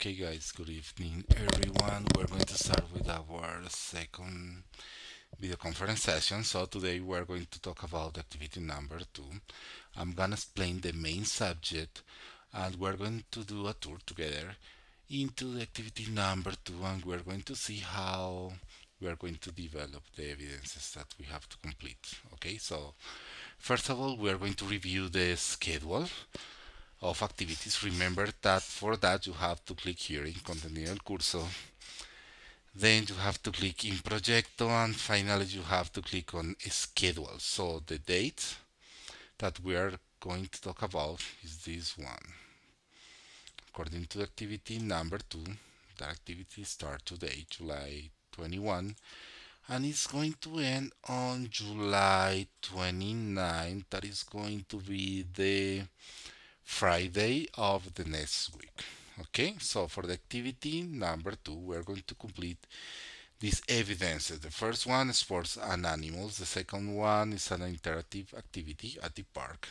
Okay guys, good evening everyone. We're going to start with our second video conference session. So today we're going to talk about activity number two. I'm gonna explain the main subject and we're going to do a tour together into the activity number two and we're going to see how we're going to develop the evidences that we have to complete. Okay, so first of all, we're going to review the schedule of activities. Remember that for that you have to click here in Contenido del Curso. Then you have to click in Proyecto and finally you have to click on Schedule. So the date that we are going to talk about is this one. According to activity number two, the activity starts today, July 21, and it's going to end on July 29. That is going to be the Friday of the next week. Okay, so for the activity number two, we're going to complete these evidences. The first one is sports and animals. The second one is an interactive activity at the park.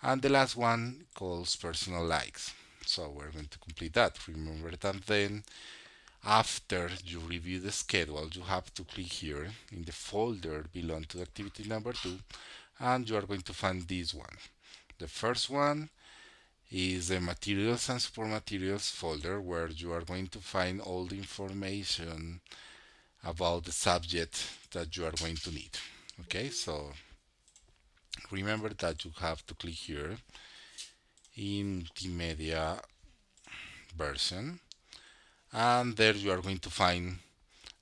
And the last one calls personal likes. So we're going to complete that. Remember that then after you review the schedule, you have to click here in the folder belong to activity number two, and you are going to find this one. The first one is the materials and support materials folder where you are going to find all the information about the subject that you are going to need. Okay, so remember that you have to click here in the media version and there you are going to find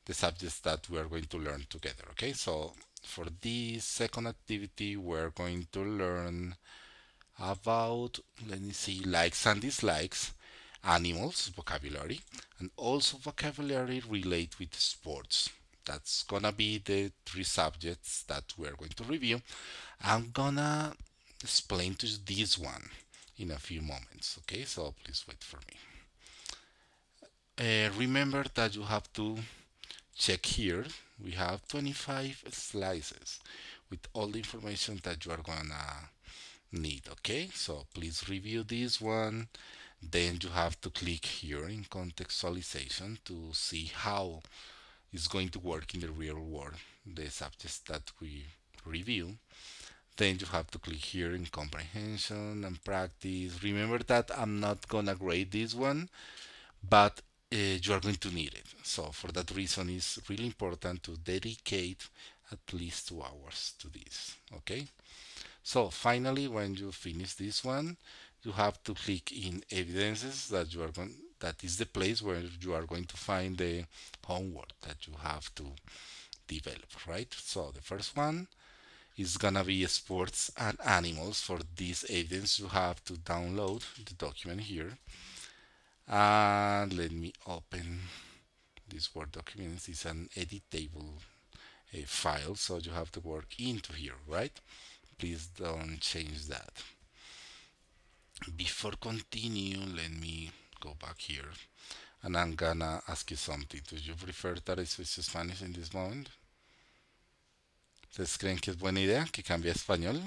the subjects that we are going to learn together. Okay, so for this second activity, we're going to learn about, let me see, likes and dislikes, animals, vocabulary, and also vocabulary related with sports. That's gonna be the three subjects that we're going to review. I'm gonna explain to you this one in a few moments, okay? So please wait for me. Uh, remember that you have to check here. We have 25 slices with all the information that you are gonna need okay so please review this one then you have to click here in contextualization to see how it's going to work in the real world the subjects that we review then you have to click here in comprehension and practice remember that I'm not gonna grade this one but uh, you are going to need it so for that reason it's really important to dedicate at least two hours to this okay so finally, when you finish this one, you have to click in evidences that you are going, that is the place where you are going to find the homework that you have to develop, right? So the first one is gonna be sports and animals. For this evidence, you have to download the document here. And let me open this Word document. It's an editable eh, file, so you have to work into here, right? please don't change that. Before continue, let me go back here and I'm gonna ask you something. Do you prefer that I switch to Spanish in this moment? ¿Ustedes creen que es buena idea que cambie a español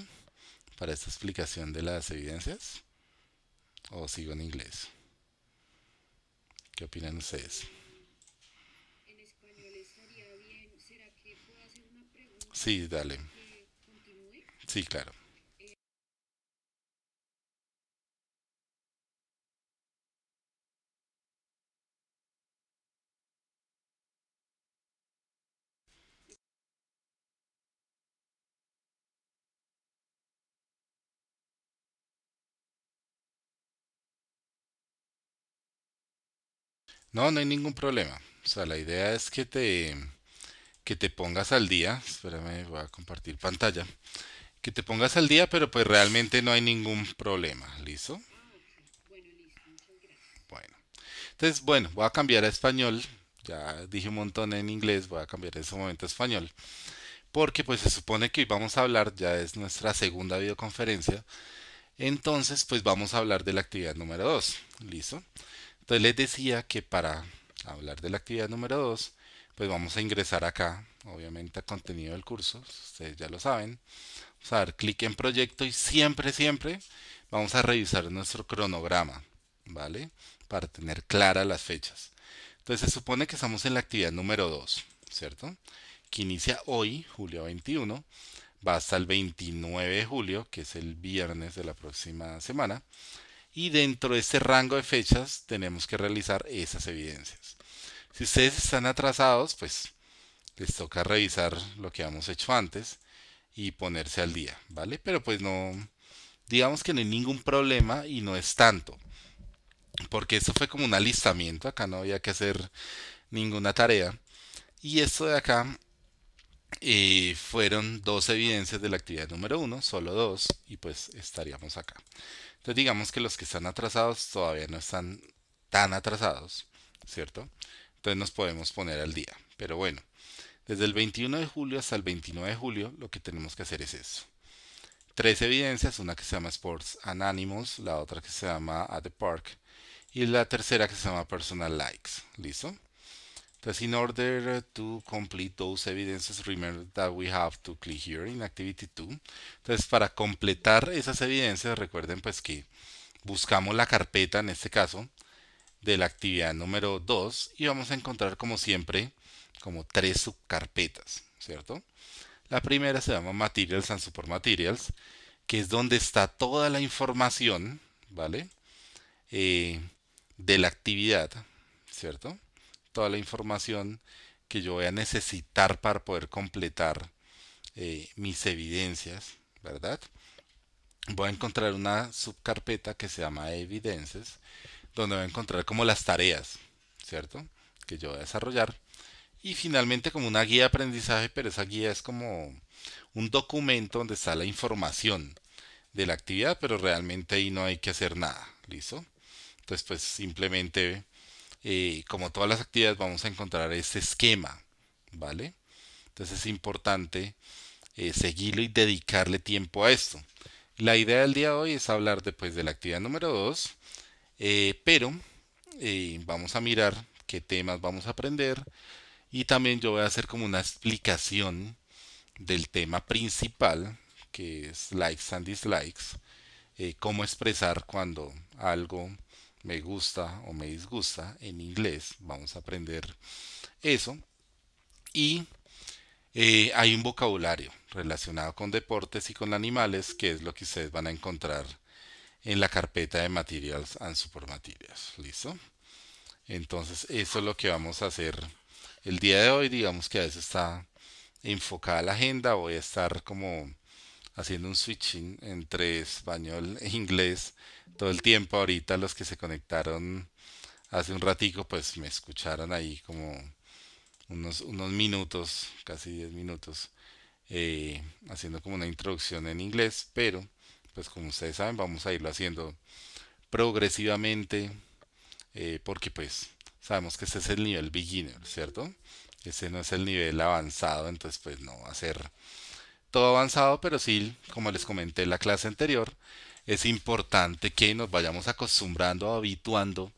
para esta explicación de las evidencias? ¿O sigo en inglés? ¿Qué opinan ustedes? En español estaría bien. ¿Será que puedo hacer una pregunta? Sí, dale. Sí, claro. No, no hay ningún problema. O sea, la idea es que te, que te pongas al día. Espérame, voy a compartir pantalla que te pongas al día, pero pues realmente no hay ningún problema. ¿Listo? Ah, bueno. Entonces, bueno, voy a cambiar a español. Ya dije un montón en inglés, voy a cambiar en su momento a español. Porque pues se supone que hoy vamos a hablar, ya es nuestra segunda videoconferencia. Entonces, pues vamos a hablar de la actividad número 2. ¿Listo? Entonces les decía que para hablar de la actividad número 2, pues vamos a ingresar acá, obviamente a contenido del curso, ustedes ya lo saben. Vamos a dar clic en proyecto y siempre, siempre vamos a revisar nuestro cronograma, ¿vale? Para tener claras las fechas. Entonces se supone que estamos en la actividad número 2, ¿cierto? Que inicia hoy, julio 21, va hasta el 29 de julio, que es el viernes de la próxima semana. Y dentro de este rango de fechas tenemos que realizar esas evidencias. Si ustedes están atrasados, pues les toca revisar lo que hemos hecho antes y ponerse al día, ¿vale? Pero pues no, digamos que no hay ningún problema y no es tanto. Porque esto fue como un alistamiento, acá no había que hacer ninguna tarea. Y esto de acá eh, fueron dos evidencias de la actividad número uno, solo dos, y pues estaríamos acá. Entonces digamos que los que están atrasados todavía no están tan atrasados, ¿cierto? Entonces nos podemos poner al día. Pero bueno, desde el 21 de julio hasta el 29 de julio lo que tenemos que hacer es eso. Tres evidencias, una que se llama Sports Anonymous, la otra que se llama At the Park y la tercera que se llama Personal Likes. ¿Listo? Entonces, in order to complete those evidences, remember that we have to click here in Activity 2. Entonces, para completar esas evidencias, recuerden pues que buscamos la carpeta, en este caso, de la actividad número 2 y vamos a encontrar como siempre como tres subcarpetas, ¿cierto? La primera se llama Materials and Support Materials, que es donde está toda la información, ¿vale? Eh, de la actividad, ¿cierto? Toda la información que yo voy a necesitar para poder completar eh, mis evidencias, ¿verdad? Voy a encontrar una subcarpeta que se llama Evidencias, donde voy a encontrar como las tareas, ¿cierto? Que yo voy a desarrollar y finalmente como una guía de aprendizaje, pero esa guía es como un documento donde está la información de la actividad, pero realmente ahí no hay que hacer nada, ¿listo? Entonces pues simplemente, eh, como todas las actividades, vamos a encontrar ese esquema, ¿vale? Entonces es importante eh, seguirlo y dedicarle tiempo a esto. La idea del día de hoy es hablar después de la actividad número 2, eh, pero vamos a mirar qué temas vamos a aprender, y también yo voy a hacer como una explicación del tema principal, que es likes and dislikes, eh, cómo expresar cuando algo me gusta o me disgusta en inglés. Vamos a aprender eso. Y eh, hay un vocabulario relacionado con deportes y con animales, que es lo que ustedes van a encontrar en la carpeta de Materials and Supermaterials. ¿Listo? Entonces, eso es lo que vamos a hacer el día de hoy, digamos que a veces está enfocada la agenda, voy a estar como haciendo un switching entre español e inglés todo el tiempo. Ahorita los que se conectaron hace un ratico, pues me escucharon ahí como unos, unos minutos, casi 10 minutos, eh, haciendo como una introducción en inglés, pero pues como ustedes saben, vamos a irlo haciendo progresivamente, eh, porque pues sabemos que ese es el nivel beginner, ¿cierto? Ese no es el nivel avanzado, entonces pues no va a ser todo avanzado, pero sí, como les comenté en la clase anterior, es importante que nos vayamos acostumbrando, habituando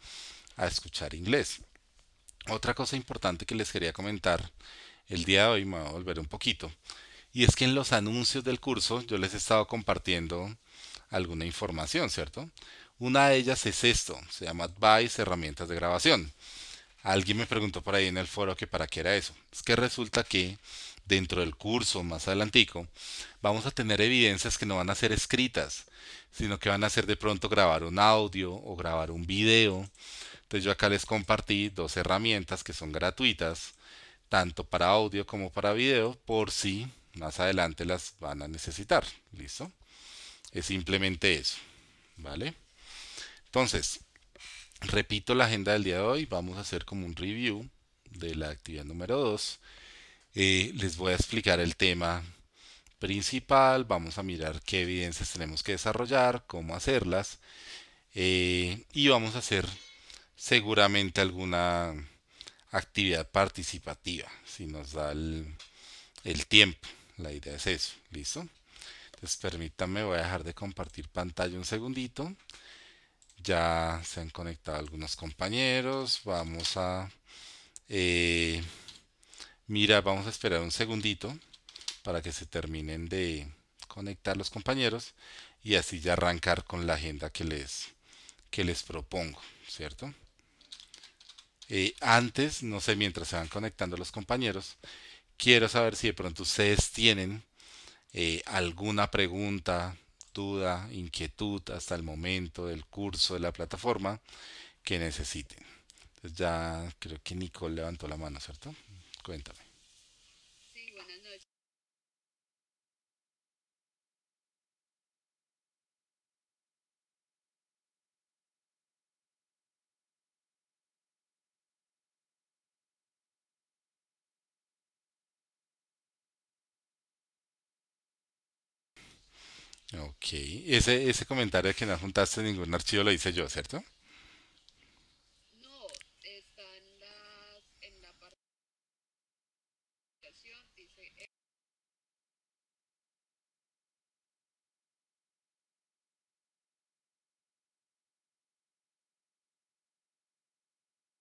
a escuchar inglés. Otra cosa importante que les quería comentar el día de hoy, me voy a volver un poquito, y es que en los anuncios del curso yo les he estado compartiendo alguna información, ¿cierto? Una de ellas es esto, se llama Advice, herramientas de grabación. Alguien me preguntó por ahí en el foro que para qué era eso. Es que resulta que dentro del curso más adelantico vamos a tener evidencias que no van a ser escritas, sino que van a ser de pronto grabar un audio o grabar un video. Entonces yo acá les compartí dos herramientas que son gratuitas, tanto para audio como para video, por si más adelante las van a necesitar. ¿Listo? Es simplemente eso. ¿Vale? Entonces, Repito la agenda del día de hoy, vamos a hacer como un review de la actividad número 2. Eh, les voy a explicar el tema principal, vamos a mirar qué evidencias tenemos que desarrollar, cómo hacerlas eh, y vamos a hacer seguramente alguna actividad participativa, si nos da el, tiempo. La idea es eso, ¿listo? Entonces permítanme, voy a dejar de compartir pantalla un segundito. Ya se han conectado algunos compañeros. Vamos a... Eh, mira, vamos a esperar un segundito para que se terminen de conectar los compañeros y así ya arrancar con la agenda que les, que les propongo, ¿cierto? Eh, antes, no sé, mientras se van conectando los compañeros, quiero saber si de pronto ustedes tienen eh, alguna pregunta, duda, inquietud hasta el momento del curso de la plataforma que necesiten. Entonces ya creo que Nico levantó la mano, ¿cierto? Cuéntame. Ok, ese, ese comentario que no juntaste ningún archivo lo hice yo, ¿cierto? No, está en la, en la parte de la aplicación, dice... E.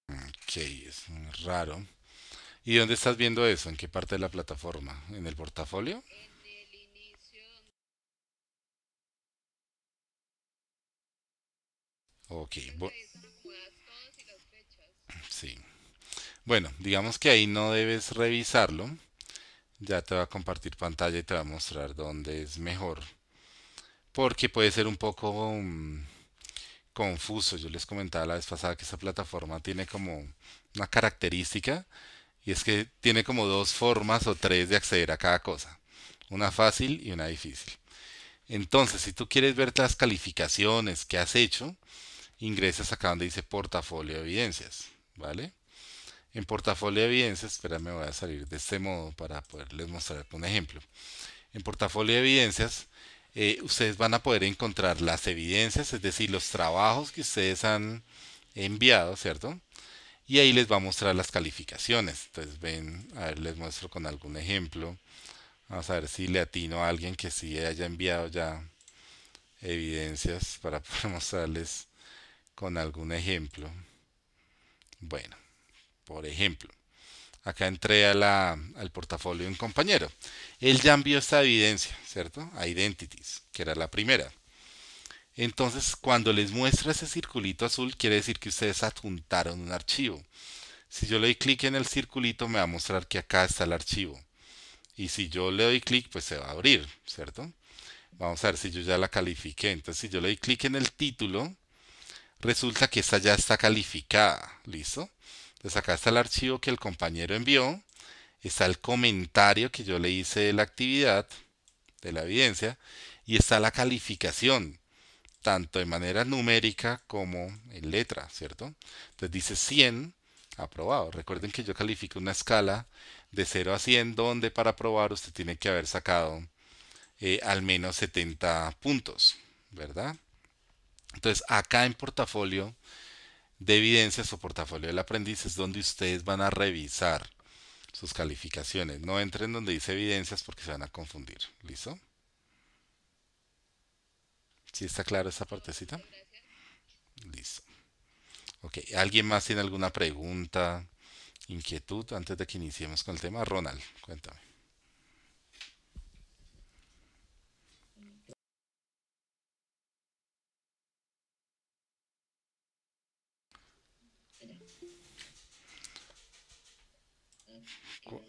Ok, es raro. ¿Y dónde estás viendo eso? ¿En qué parte de la plataforma? ¿En el portafolio? Ok. Sí. Bueno, digamos que ahí no debes revisarlo. Ya te va a compartir pantalla y te va a mostrar dónde es mejor. Porque puede ser un poco mm, confuso. Yo les comentaba la vez pasada que esta plataforma tiene como una característica y es que tiene como dos formas o tres de acceder a cada cosa. Una fácil y una difícil. Entonces, si tú quieres ver las calificaciones que has hecho, ingresas acá donde dice portafolio de evidencias, ¿vale? En portafolio de evidencias, me voy a salir de este modo para poderles mostrar un ejemplo. En portafolio de evidencias, eh, ustedes van a poder encontrar las evidencias, es decir, los trabajos que ustedes han enviado, ¿cierto? Y ahí les va a mostrar las calificaciones. Entonces, ven, a ver, les muestro con algún ejemplo. Vamos a ver si le atino a alguien que sí haya enviado ya evidencias para poder mostrarles con algún ejemplo. Bueno, por ejemplo, acá entré al portafolio de un compañero. Él ya envió esta evidencia, ¿cierto? A Identities, que era la primera. Entonces, cuando les muestra ese circulito azul, quiere decir que ustedes adjuntaron un archivo. Si yo le doy clic en el circulito, me va a mostrar que acá está el archivo. Y si yo le doy clic, pues se va a abrir, ¿cierto? Vamos a ver si yo ya la califiqué. Entonces, si yo le doy clic en el título, resulta que esta ya está calificada. ¿Listo? Entonces acá está el archivo que el compañero envió. Está el comentario que yo le hice de la actividad, de la evidencia. Y está la calificación, tanto de manera numérica como en letra, ¿cierto? Entonces dice 100, aprobado. Recuerden que yo califico una escala de 0 a 100, donde para aprobar usted tiene que haber sacado eh, al menos 70 puntos, ¿verdad? Entonces, acá en portafolio de evidencias o portafolio del aprendiz es donde ustedes van a revisar sus calificaciones. No entren donde dice evidencias porque se van a confundir. ¿Listo? ¿Sí está claro esta partecita? Listo. Ok, ¿alguien más tiene alguna pregunta, inquietud antes de que iniciemos con el tema? Ronald, cuéntame. Ok,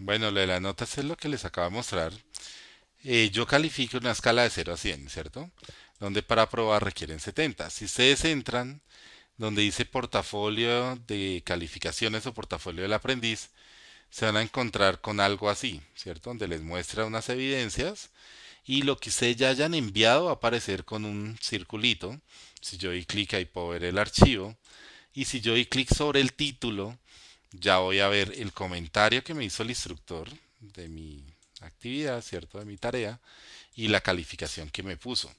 bueno, lo de las notas es lo que les acabo de mostrar. Eh, yo califico una escala de 0 a 100, ¿cierto? Donde para probar requieren 70. Si ustedes entran donde dice portafolio de calificaciones o portafolio del aprendiz, se van a encontrar con algo así, ¿cierto? Donde les muestra unas evidencias y lo que ustedes ya hayan enviado va a aparecer con un circulito. Si yo doy clic ahí puedo ver el archivo y si yo doy clic sobre el título ya voy a ver el comentario que me hizo el instructor de mi actividad, ¿cierto? De mi tarea y la calificación que me puso.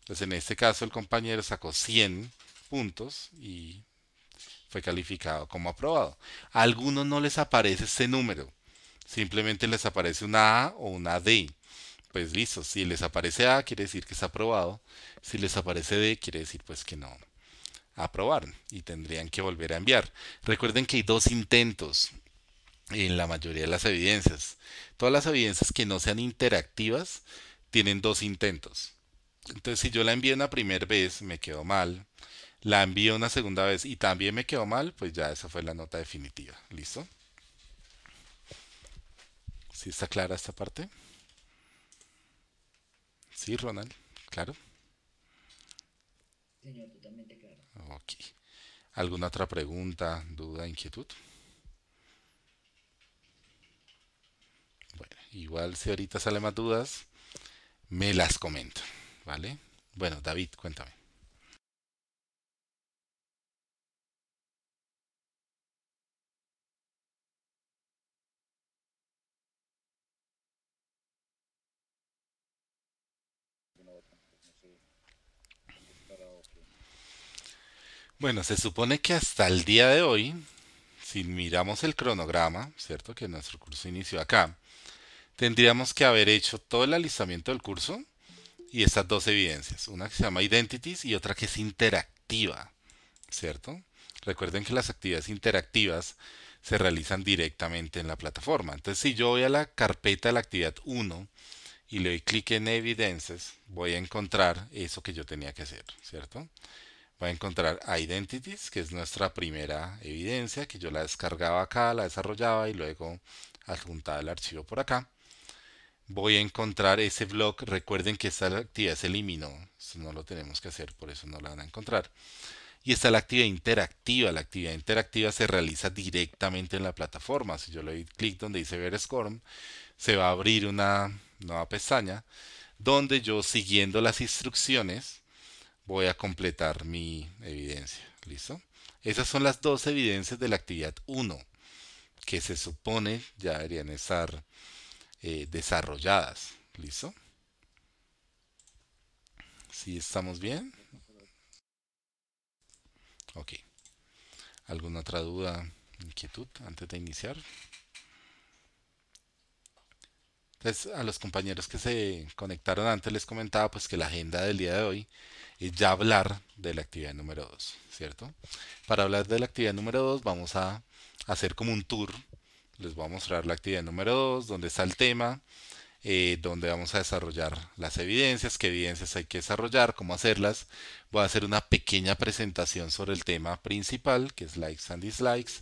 Entonces en este caso el compañero sacó 100 puntos y fue calificado como aprobado. A algunos no les aparece ese número, simplemente les aparece una A o una D. Pues listo, si les aparece A quiere decir que es aprobado, si les aparece D quiere decir pues que no aprobaron y tendrían que volver a enviar. Recuerden que hay dos intentos en la mayoría de las evidencias. Todas las evidencias que no sean interactivas tienen dos intentos. Entonces si yo la envié una primera vez, me quedo mal, la envío una segunda vez y también me quedó mal, pues ya esa fue la nota definitiva. ¿Listo? ¿Sí está clara esta parte? Sí, Ronald, claro. Señor, totalmente claro. Ok. ¿Alguna otra pregunta, duda, inquietud? Bueno, igual si ahorita sale más dudas, me las comento, ¿vale? Bueno, David, cuéntame. Bueno, se supone que hasta el día de hoy, si miramos el cronograma, ¿cierto? Que nuestro curso inició acá, tendríamos que haber hecho todo el alistamiento del curso y estas dos evidencias, una que se llama Identities y otra que es interactiva, ¿cierto? Recuerden que las actividades interactivas se realizan directamente en la plataforma. Entonces, si yo voy a la carpeta de la actividad 1 y le doy clic en Evidencias, voy a encontrar eso que yo tenía que hacer, ¿cierto? Voy a encontrar Identities, que es nuestra primera evidencia, que yo la descargaba acá, la desarrollaba y luego adjuntaba el archivo por acá. Voy a encontrar ese blog. Recuerden que esta actividad se eliminó. no lo tenemos que hacer, por eso no la van a encontrar. Y está la actividad interactiva. La actividad interactiva se realiza directamente en la plataforma. Si yo le doy clic donde dice Ver Scorm, se va a abrir una nueva pestaña donde yo siguiendo las instrucciones voy a completar mi evidencia. ¿Listo? Esas son las dos evidencias de la actividad 1 que se supone ya deberían estar eh, desarrolladas. ¿Listo? Si estamos bien? Ok. ¿Alguna otra duda, inquietud antes de iniciar? Entonces, pues, a los compañeros que se conectaron antes les comentaba pues que la agenda del día de hoy es ya hablar de la actividad número 2, ¿cierto? Para hablar de la actividad número 2 vamos a hacer como un tour. Les voy a mostrar la actividad número 2, dónde está el tema, eh, dónde vamos a desarrollar las evidencias, qué evidencias hay que desarrollar, cómo hacerlas. Voy a hacer una pequeña presentación sobre el tema principal, que es likes and dislikes.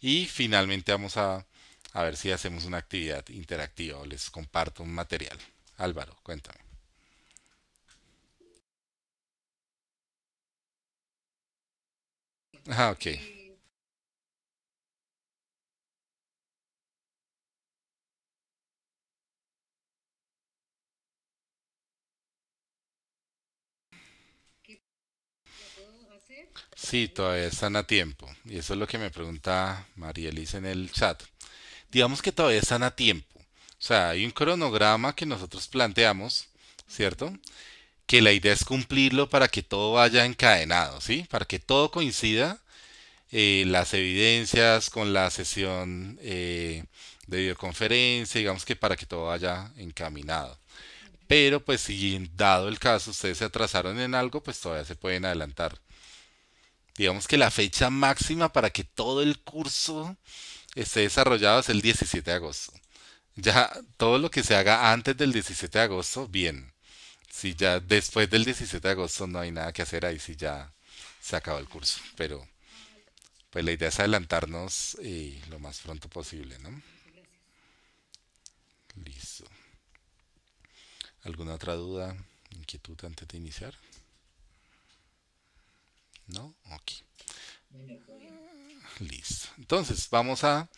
Y finalmente vamos a a ver si hacemos una actividad interactiva o les comparto un material. Álvaro, cuéntame. Ah, ok. Sí, todavía están a tiempo. Y eso es lo que me pregunta María Elisa en el chat digamos que todavía están a tiempo. O sea, hay un cronograma que nosotros planteamos, ¿cierto? Que la idea es cumplirlo para que todo vaya encadenado, ¿sí? Para que todo coincida eh, las evidencias con la sesión eh, de videoconferencia, digamos que para que todo vaya encaminado. Pero pues si dado el caso ustedes se atrasaron en algo, pues todavía se pueden adelantar. Digamos que la fecha máxima para que todo el curso esté desarrollado es el 17 de agosto. Ya todo lo que se haga antes del 17 de agosto, bien. Si ya después del 17 de agosto no hay nada que hacer, ahí si ya se acabó el curso. Pero pues la idea es adelantarnos y eh, lo más pronto posible, ¿no? Listo. ¿Alguna otra duda, inquietud antes de iniciar? ¿No? Ok. Listo. Entonces, vamos a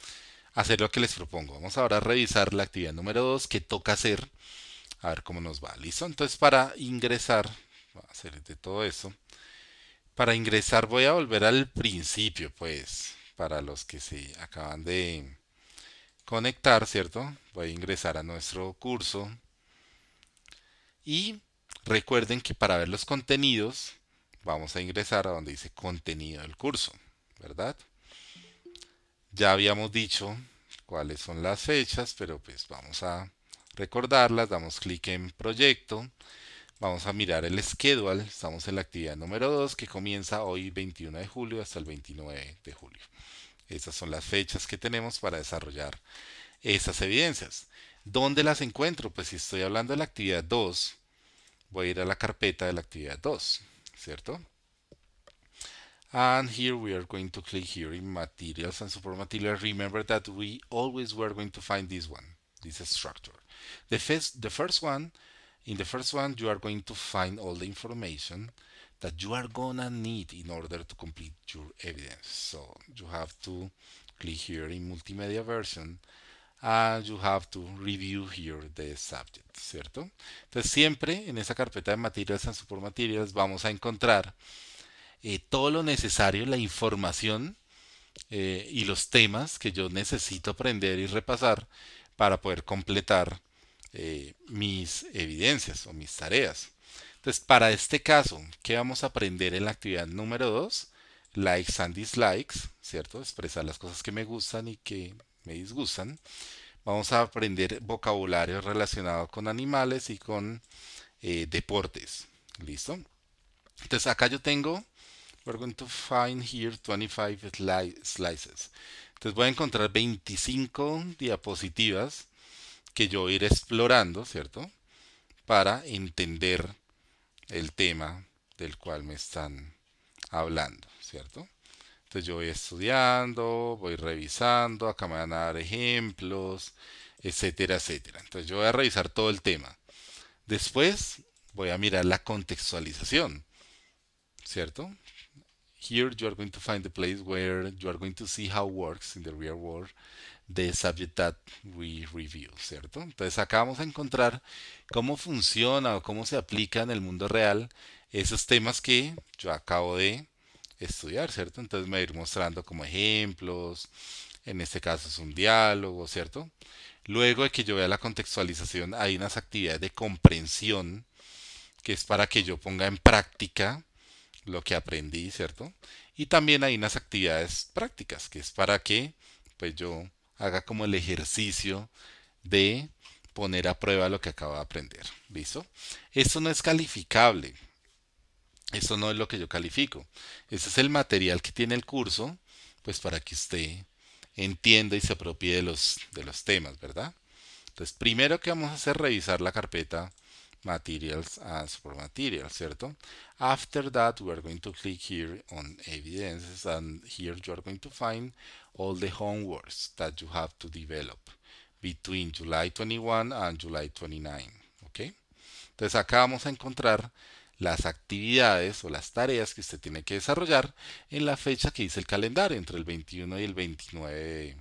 hacer lo que les propongo. Vamos ahora a revisar la actividad número 2 que toca hacer. A ver cómo nos va. ¿Listo? Entonces, para ingresar, voy a hacer de todo eso. Para ingresar voy a volver al principio, pues, para los que se acaban de conectar, ¿cierto? Voy a ingresar a nuestro curso. Y recuerden que para ver los contenidos, vamos a ingresar a donde dice contenido del curso, ¿verdad? Ya habíamos dicho cuáles son las fechas, pero pues vamos a recordarlas. Damos clic en proyecto. Vamos a mirar el schedule. Estamos en la actividad número 2 que comienza hoy 21 de julio hasta el 29 de julio. Estas son las fechas que tenemos para desarrollar esas evidencias. ¿Dónde las encuentro? Pues si estoy hablando de la actividad 2, voy a ir a la carpeta de la actividad 2, ¿cierto? and here we are going to click here in materials and support materials. remember that we always were going to find this one this structure the first the first one in the first one you are going to find all the information that you are gonna need in order to complete your evidence so you have to click here in multimedia version and you have to review here the subject, ¿cierto? Entonces siempre en esa carpeta de materials and support materials vamos a encontrar Eh, todo lo necesario, la información eh, y los temas que yo necesito aprender y repasar para poder completar eh, mis evidencias o mis tareas. Entonces, para este caso, ¿qué vamos a aprender en la actividad número 2? Likes and dislikes, ¿cierto? Expresar las cosas que me gustan y que me disgustan. Vamos a aprender vocabulario relacionado con animales y con deportes. ¿Listo? Entonces, acá yo tengo We're going to find here 25 slices. Entonces voy a encontrar 25 diapositivas que yo iré explorando, ¿cierto? Para entender el tema del cual me están hablando, ¿cierto? Entonces yo voy estudiando, voy revisando, acá me van a dar ejemplos, etcétera, etcétera. Entonces yo voy a revisar todo el tema. Después voy a mirar la contextualización, ¿cierto? Here you are going to find the place where you are going to see how works in the real world the subject that we review, ¿cierto? Entonces acá vamos a encontrar cómo funciona o cómo se aplica en el mundo real esos temas que yo acabo de estudiar, ¿cierto? Entonces me voy a ir mostrando como ejemplos, en este caso es un diálogo, ¿cierto? Luego de que yo vea la contextualización, hay unas actividades de comprensión, que es para que yo ponga en práctica lo que aprendí, ¿cierto? Y también hay unas actividades prácticas, que es para que pues yo haga como el ejercicio de poner a prueba lo que acabo de aprender. ¿visto? Esto no es calificable. Esto no es lo que yo califico. Ese es el material que tiene el curso, pues para que usted entienda y se apropie de los, de los temas, ¿verdad? Entonces, primero que vamos a hacer revisar la carpeta materials as for materials, ¿cierto? After that, we are going to click here on evidences and here you are going to find all the homeworks that you have to develop between July 21 and July 29, ¿ok? Entonces acá vamos a encontrar las actividades o las tareas que usted tiene que desarrollar en la fecha que dice el calendario, entre el 21 y el 29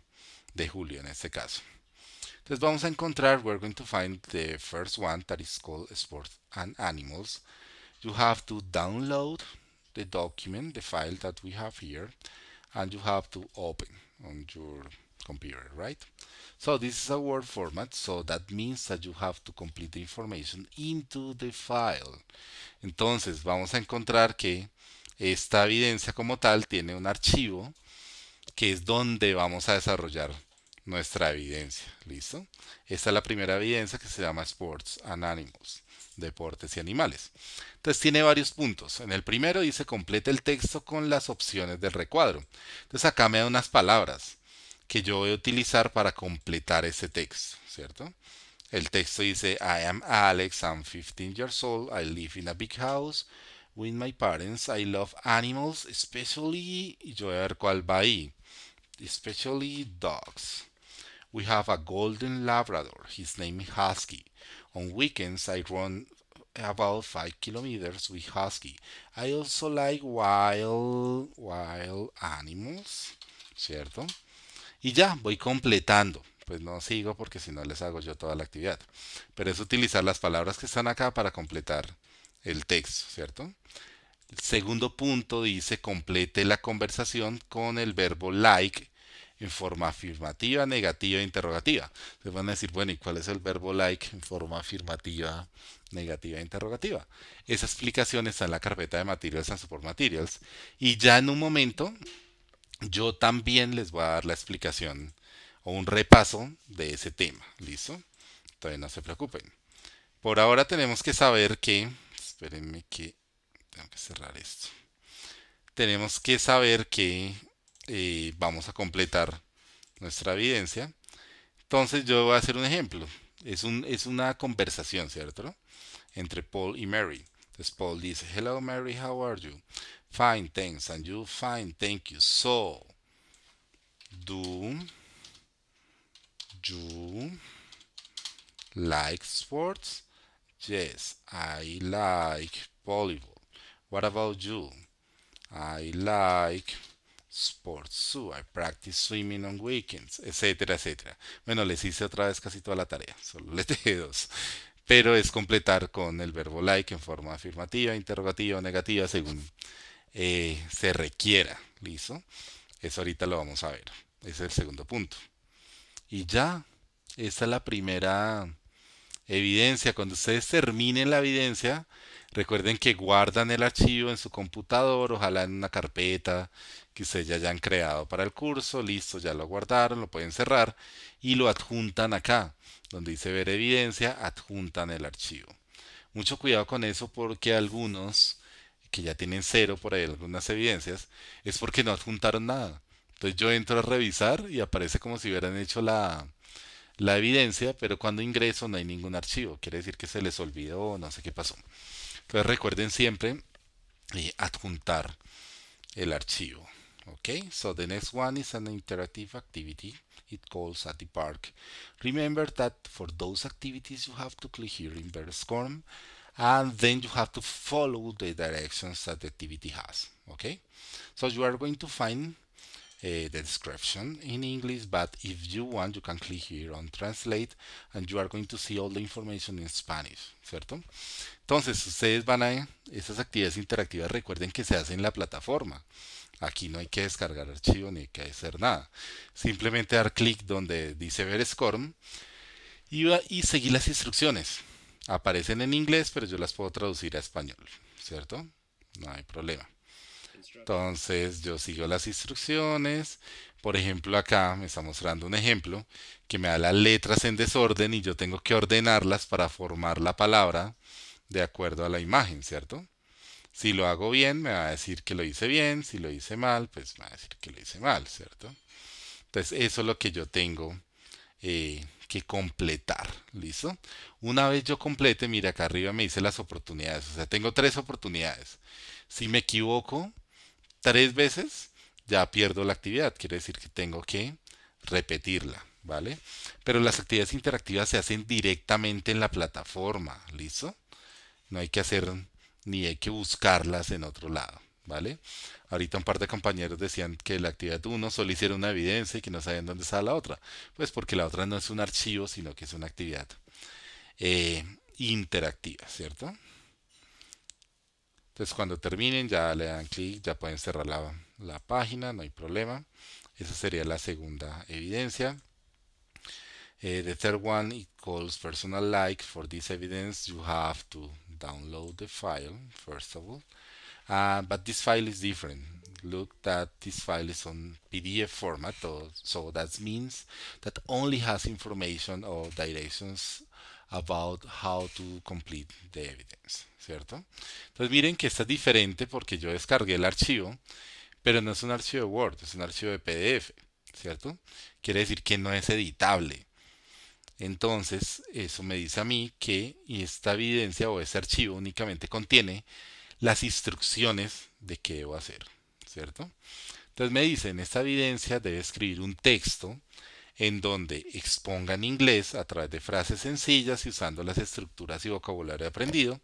de julio en este caso. Entonces vamos a encontrar, we're going to find the first one that is called Sports and Animals. You have to download the document, the file that we have here, and you have to open on your computer, right? So this is a Word format, so that means that you have to complete the information into the file. Entonces vamos a encontrar que esta evidencia como tal tiene un archivo que es donde vamos a desarrollar nuestra evidencia. ¿Listo? Esta es la primera evidencia que se llama Sports and Animals, deportes y animales. Entonces tiene varios puntos. En el primero dice completa el texto con las opciones del recuadro. Entonces acá me da unas palabras que yo voy a utilizar para completar ese texto, ¿cierto? El texto dice, I am Alex, I'm 15 years old, I live in a big house with my parents, I love animals, especially, y yo voy a ver cuál va ahí, especially dogs. We have a golden Labrador. His name is Husky. On weekends, I run about five kilometers with Husky. I also like wild, wild animals, ¿cierto? Y ya, voy completando. Pues no sigo porque si no les hago yo toda la actividad. Pero es utilizar las palabras que están acá para completar el texto, ¿cierto? El segundo punto dice complete la conversación con el verbo like en forma afirmativa, negativa e interrogativa. Se van a decir, bueno, ¿y cuál es el verbo like en forma afirmativa, negativa e interrogativa? Esa explicación está en la carpeta de Materials and Support Materials. Y ya en un momento, yo también les voy a dar la explicación o un repaso de ese tema. ¿Listo? Entonces no se preocupen. Por ahora tenemos que saber que... Espérenme que... Tengo que cerrar esto. Tenemos que saber que vamos a completar nuestra evidencia. Entonces yo voy a hacer un ejemplo. Es, es una conversación, ¿cierto? Entre Paul y Mary. Entonces Paul dice, hello Mary, how are you? Fine, thanks. And you? Fine, thank you. So, do you like sports? Yes, I like volleyball. What about you? I like sports I practice swimming on weekends, etcétera, etcétera. Bueno, les hice otra vez casi toda la tarea, solo les dejé dos. Pero es completar con el verbo like en forma afirmativa, interrogativa o negativa según eh, se requiera. ¿Listo? Eso ahorita lo vamos a ver. es el segundo punto. Y ya, esta es la primera evidencia. Cuando ustedes terminen la evidencia, recuerden que guardan el archivo en su computador, ojalá en una carpeta, dice ya hayan creado para el curso. Listo, ya lo guardaron, lo pueden cerrar y lo adjuntan acá, donde dice ver evidencia, adjuntan el archivo. Mucho cuidado con eso porque algunos que ya tienen cero por ahí algunas evidencias, es porque no adjuntaron nada. Entonces yo entro a revisar y aparece como si hubieran hecho la, la evidencia, pero cuando ingreso no hay ningún archivo. Quiere decir que se les olvidó, no sé qué pasó. Entonces recuerden siempre eh, adjuntar el archivo. Okay, so the next one is an interactive activity. It calls at the park. Remember that for those activities you have to click here in Verscorm and then you have to follow the directions that the activity has. Okay, so you are going to find uh, the description in English, but if you want, you can click here on Translate and you are going to see all the information in Spanish, ¿cierto? Entonces, ustedes van a, estas actividades interactivas recuerden que se hacen en la plataforma. Aquí no hay que descargar archivo ni hay que hacer nada. Simplemente dar clic donde dice ver SCORM y, y seguir las instrucciones. Aparecen en inglés, pero yo las puedo traducir a español, ¿cierto? No hay problema. Entonces yo sigo las instrucciones. Por ejemplo, acá me está mostrando un ejemplo que me da las letras en desorden y yo tengo que ordenarlas para formar la palabra de acuerdo a la imagen, ¿cierto? Si lo hago bien, me va a decir que lo hice bien. Si lo hice mal, pues me va a decir que lo hice mal, ¿cierto? Entonces, eso es lo que yo tengo eh, que completar, ¿listo? Una vez yo complete, mira, acá arriba me dice las oportunidades. O sea, tengo tres oportunidades. Si me equivoco tres veces, ya pierdo la actividad. Quiere decir que tengo que repetirla, ¿vale? Pero las actividades interactivas se hacen directamente en la plataforma, ¿listo? No hay que hacer ni hay que buscarlas en otro lado. ¿Vale? Ahorita un par de compañeros decían que la actividad 1 solo hicieron una evidencia y que no sabían dónde estaba la otra. Pues porque la otra no es un archivo, sino que es una actividad eh, interactiva, ¿cierto? Entonces cuando terminen ya le dan clic, ya pueden cerrar la, página, no hay problema. Esa sería la segunda evidencia. Eh, the third one it personal like. For this evidence you have to download the file first of all uh, but this file is different look that this file is on PDF format so that means that only has information or directions about how to complete the evidence, ¿cierto? Entonces miren que está diferente porque yo descargué el archivo, pero no es un archivo de Word, es un archivo de PDF, ¿cierto? Quiere decir que no es editable. Entonces, eso me dice a mí que esta evidencia o este archivo únicamente contiene las instrucciones de qué debo hacer, ¿cierto? Entonces me dice, en esta evidencia debe escribir un texto en donde exponga en inglés a través de frases sencillas y usando las estructuras y vocabulario aprendido,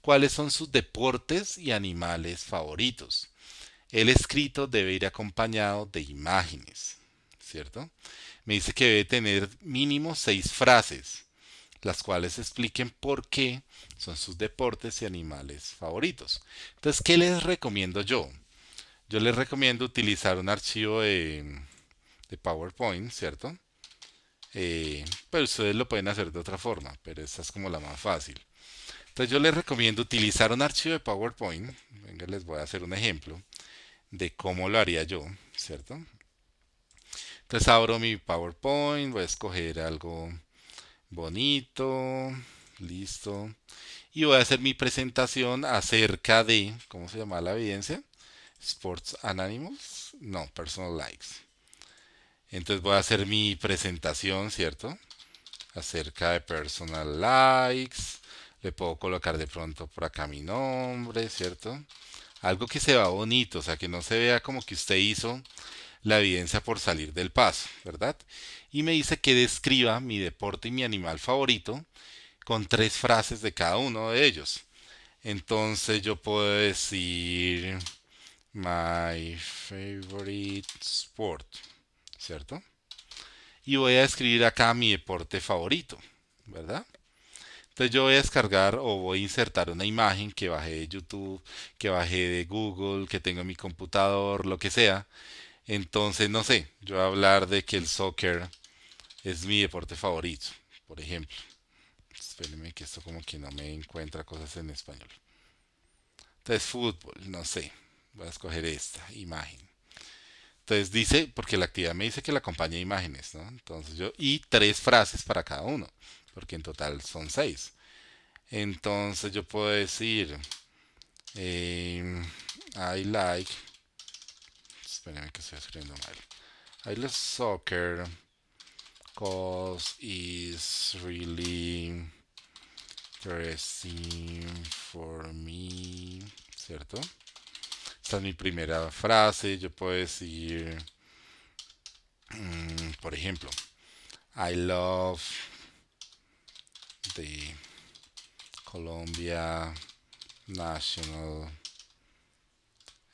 cuáles son sus deportes y animales favoritos. El escrito debe ir acompañado de imágenes, ¿cierto? me dice que debe tener mínimo seis frases, las cuales expliquen por qué son sus deportes y animales favoritos. Entonces, ¿qué les recomiendo yo? Yo les recomiendo utilizar un archivo de, PowerPoint, ¿cierto? Eh, pero ustedes lo pueden hacer de otra forma, pero esta es como la más fácil. Entonces yo les recomiendo utilizar un archivo de PowerPoint. Venga, les voy a hacer un ejemplo de cómo lo haría yo, ¿cierto? Entonces abro mi PowerPoint, voy a escoger algo bonito, listo. Y voy a hacer mi presentación acerca de, ¿cómo se llama la evidencia? Sports Anonymous, no, Personal Likes. Entonces voy a hacer mi presentación, ¿cierto? Acerca de Personal Likes. Le puedo colocar de pronto por acá mi nombre, ¿cierto? Algo que se vea bonito, o sea, que no se vea como que usted hizo la evidencia por salir del paso, ¿verdad? Y me dice que describa mi deporte y mi animal favorito con tres frases de cada uno de ellos. Entonces yo puedo decir my favorite sport, ¿cierto? Y voy a escribir acá mi deporte favorito, ¿verdad? Entonces yo voy a descargar o voy a insertar una imagen que bajé de YouTube, que bajé de Google, que tengo en mi computador, lo que sea entonces, no sé, yo voy a hablar de que el soccer es mi deporte favorito, por ejemplo. Espérenme que esto como que no me encuentra cosas en español. Entonces, fútbol, no sé. Voy a escoger esta imagen. Entonces dice, porque la actividad me dice que la acompaña imágenes, ¿no? Entonces yo, y tres frases para cada uno, porque en total son seis. Entonces yo puedo decir, eh, I like Espérenme que estoy escribiendo mal. I love soccer because it's really interesting for me. ¿Cierto? Esta es mi primera frase. Yo puedo decir, mm, por ejemplo, I love the Colombia National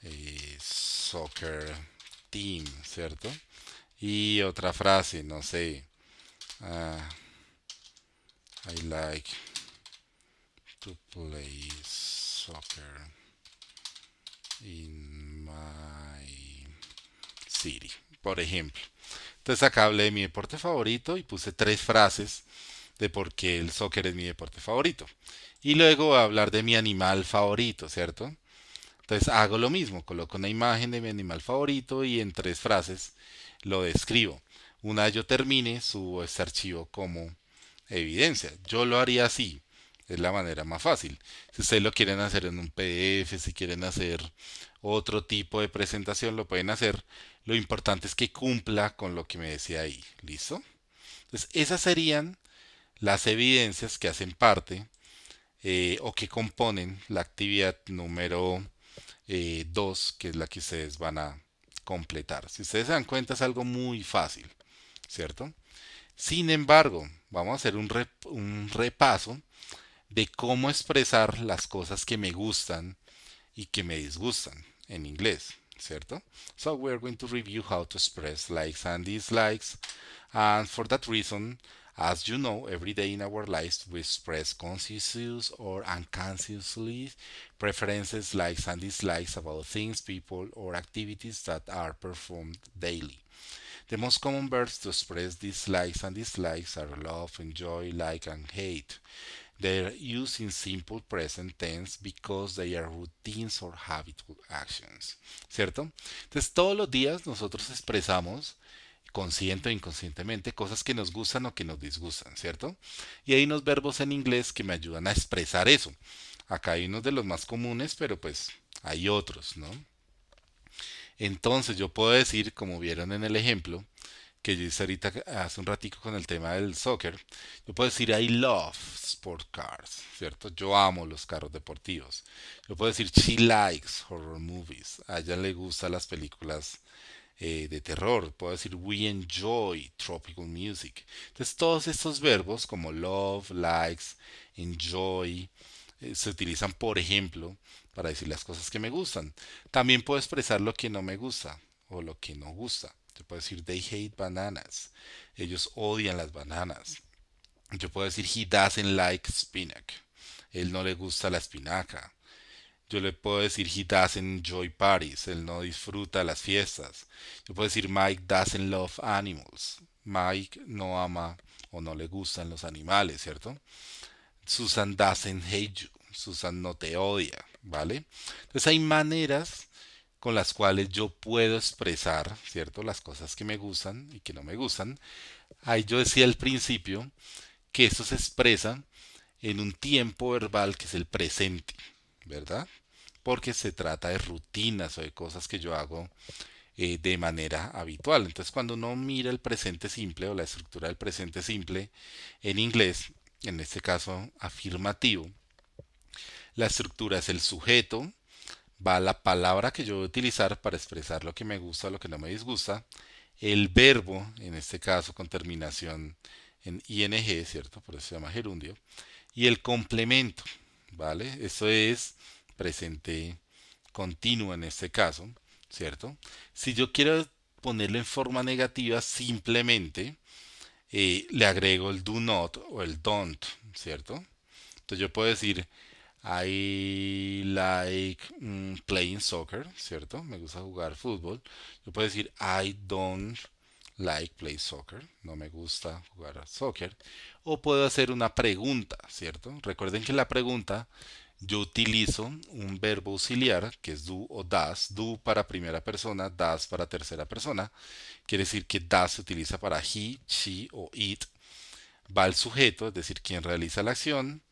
eh, soccer team, ¿cierto? Y otra frase, no sé. Ah, I like to play soccer in my city, por ejemplo. Entonces acá hablé de mi deporte favorito y puse tres frases de por qué el soccer es mi deporte favorito. Y luego hablar de mi animal favorito, ¿cierto? Entonces hago lo mismo, coloco una imagen de mi animal favorito y en tres frases lo describo. Una vez yo termine, subo este archivo como evidencia. Yo lo haría así, es la manera más fácil. Si ustedes lo quieren hacer en un PDF, si quieren hacer otro tipo de presentación, lo pueden hacer. Lo importante es que cumpla con lo que me decía ahí. ¿Listo? Entonces, esas serían las evidencias que hacen parte eh, o que componen la actividad número 2, eh, que es la que ustedes van a completar. Si ustedes se dan cuenta, es algo muy fácil, ¿cierto? Sin embargo, vamos a hacer un, un repaso de cómo expresar las cosas que me gustan y que me disgustan en inglés, ¿cierto? So we're going to review how to express likes and dislikes. And for that reason, As you know, every day in our lives we express conscious or unconsciously preferences, likes, and dislikes about things, people, or activities that are performed daily. The most common verbs to express dislikes and dislikes are love, enjoy, like, and hate. They are used in simple present tense because they are routines or habitual actions. ¿Cierto? Entonces, todos los días nosotros expresamos consciente o inconscientemente, cosas que nos gustan o que nos disgustan, ¿cierto? Y hay unos verbos en inglés que me ayudan a expresar eso. Acá hay unos de los más comunes, pero pues hay otros, ¿no? Entonces yo puedo decir, como vieron en el ejemplo que yo hice ahorita hace un ratico con el tema del soccer, yo puedo decir I love sport cars, ¿cierto? Yo amo los carros deportivos. Yo puedo decir she likes horror movies, a ella le gustan las películas eh, de terror, puedo decir we enjoy tropical music. Entonces todos estos verbos como love, likes, enjoy, eh, se utilizan por ejemplo para decir las cosas que me gustan. También puedo expresar lo que no me gusta o lo que no gusta. Yo puedo decir they hate bananas. Ellos odian las bananas. Yo puedo decir he doesn't like spinach. Él no le gusta la espinaca. Yo le puedo decir, he doesn't enjoy parties. Él no disfruta las fiestas. Yo puedo decir, Mike doesn't love animals. Mike no ama o no le gustan los animales, ¿cierto? Susan doesn't hate you. Susan no te odia, ¿vale? Entonces hay maneras con las cuales yo puedo expresar, ¿cierto? Las cosas que me gustan y que no me gustan. Ahí yo decía al principio que eso se expresa en un tiempo verbal que es el presente, ¿verdad? porque se trata de rutinas o de cosas que yo hago eh, de manera habitual. Entonces cuando uno mira el presente simple o la estructura del presente simple en inglés, en este caso afirmativo, la estructura es el sujeto, va la palabra que yo voy a utilizar para expresar lo que me gusta o lo que no me disgusta, el verbo, en este caso con terminación en ing, ¿cierto? Por eso se llama gerundio, y el complemento, ¿vale? Eso es presente continuo en este caso, ¿cierto? Si yo quiero ponerlo en forma negativa, simplemente eh, le agrego el do not o el don't, ¿cierto? Entonces yo puedo decir, I like mm, playing soccer, ¿cierto? Me gusta jugar fútbol. Yo puedo decir, I don't like play soccer, no me gusta jugar soccer, o puedo hacer una pregunta, ¿cierto? Recuerden que la pregunta yo utilizo un verbo auxiliar que es do o das. Do para primera persona, das para tercera persona. Quiere decir que das se utiliza para he, she o it. Va el sujeto, es decir, quien realiza la acción.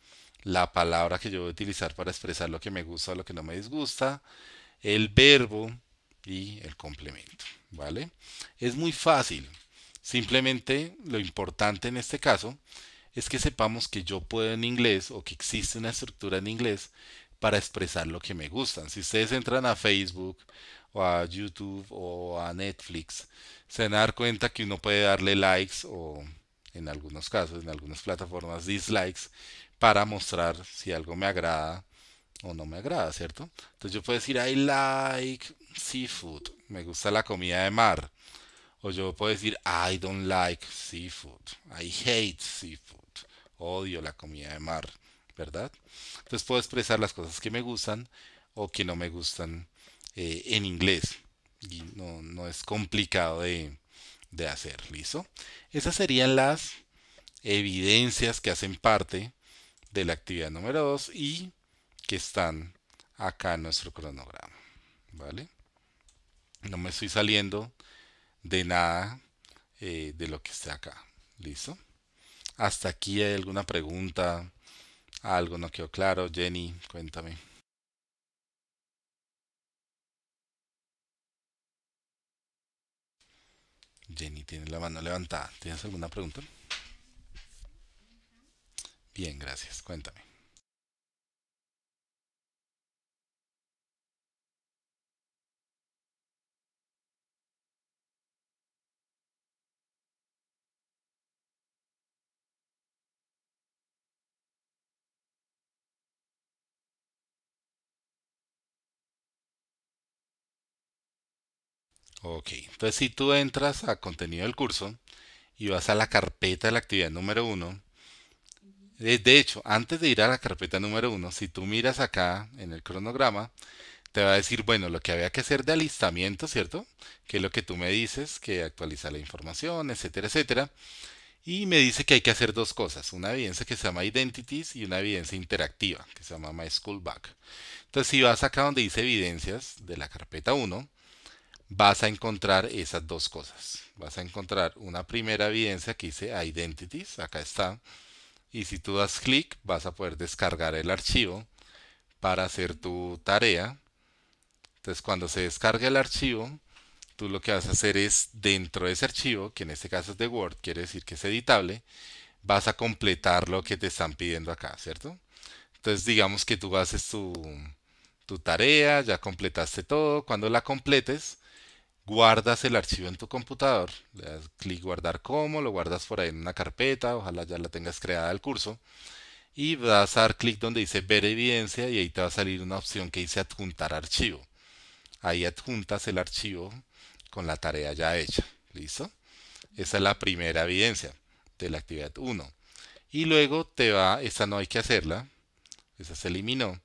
La palabra que yo voy a utilizar para expresar lo que me gusta o lo que no me disgusta. El verbo y el complemento. ¿Vale? Es muy fácil. Simplemente lo importante en este caso es que sepamos que yo puedo en inglés o que existe una estructura en inglés para expresar lo que me gustan. Si ustedes entran a Facebook o a YouTube o a Netflix, se van a dar cuenta que uno puede darle likes o en algunos casos, en algunas plataformas, dislikes para mostrar si algo me agrada o no me agrada, ¿cierto? Entonces yo puedo decir, I like seafood, me gusta la comida de mar. O yo puedo decir, I don't like seafood, I hate seafood odio la comida de mar, ¿verdad? Entonces puedo expresar las cosas que me gustan o que no me gustan eh, en inglés. Y no, es complicado de, hacer, ¿listo? Esas serían las evidencias que hacen parte de la actividad número 2 y que están acá en nuestro cronograma, ¿vale? No me estoy saliendo de nada eh, de lo que está acá, ¿listo? Hasta aquí hay alguna pregunta, algo no quedó claro. Jenny, cuéntame. Jenny, tiene la mano levantada. ¿Tienes alguna pregunta? Bien, gracias. Cuéntame. Ok, entonces si tú entras a contenido del curso y vas a la carpeta de la actividad número 1, eh, de hecho, antes de ir a la carpeta número 1, si tú miras acá en el cronograma, te va a decir, bueno, lo que había que hacer de alistamiento, ¿cierto? Que es lo que tú me dices, que actualiza la información, etcétera, etcétera. Y me dice que hay que hacer dos cosas, una evidencia que se llama Identities y una evidencia interactiva, que se llama My School Back. Entonces, si vas acá donde dice evidencias de la carpeta 1, vas a encontrar esas dos cosas. Vas a encontrar una primera evidencia que dice Identities, acá está. Y si tú das clic, vas a poder descargar el archivo para hacer tu tarea. Entonces, cuando se descargue el archivo, tú lo que vas a hacer es, dentro de ese archivo, que en este caso es de Word, quiere decir que es editable, vas a completar lo que te están pidiendo acá, ¿cierto? Entonces, digamos que tú haces tu, tu tarea, ya completaste todo. Cuando la completes, guardas el archivo en tu computador, le das clic guardar como, lo guardas por ahí en una carpeta, ojalá ya la tengas creada el curso, y vas a dar clic donde dice ver evidencia y ahí te va a salir una opción que dice adjuntar archivo. Ahí adjuntas el archivo con la tarea ya hecha, ¿listo? Esa es la primera evidencia de la actividad 1. Y luego te va, esta no hay que hacerla, esa se eliminó,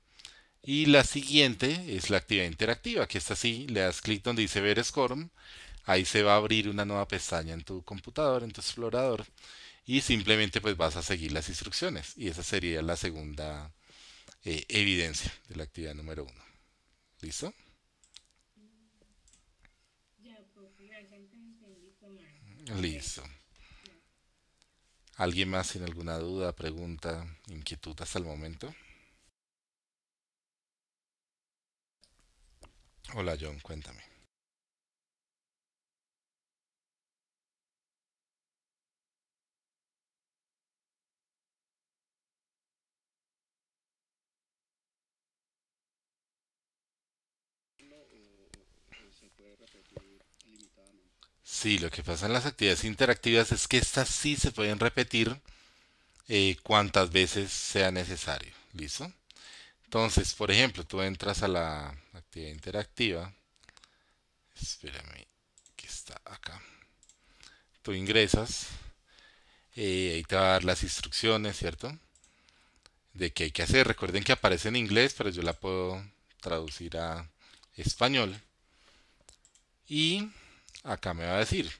y la siguiente es la actividad interactiva, que es así, le das clic donde dice ver SCORM, ahí se va a abrir una nueva pestaña en tu computador, en tu explorador, y simplemente pues vas a seguir las instrucciones. Y esa sería la segunda eh, evidencia de la actividad número uno. ¿Listo? Listo. ¿Alguien más sin alguna duda, pregunta, inquietud hasta el momento? Hola John, cuéntame. Sí, lo que pasa en las actividades interactivas es que estas sí se pueden repetir eh, cuantas veces sea necesario. ¿Listo? Entonces, por ejemplo, tú entras a la actividad interactiva. Espérame, que está acá. Tú ingresas. Eh, ahí te va a dar las instrucciones, ¿cierto? De qué hay que hacer. Recuerden que aparece en inglés, pero yo la puedo traducir a español. Y acá me va a decir.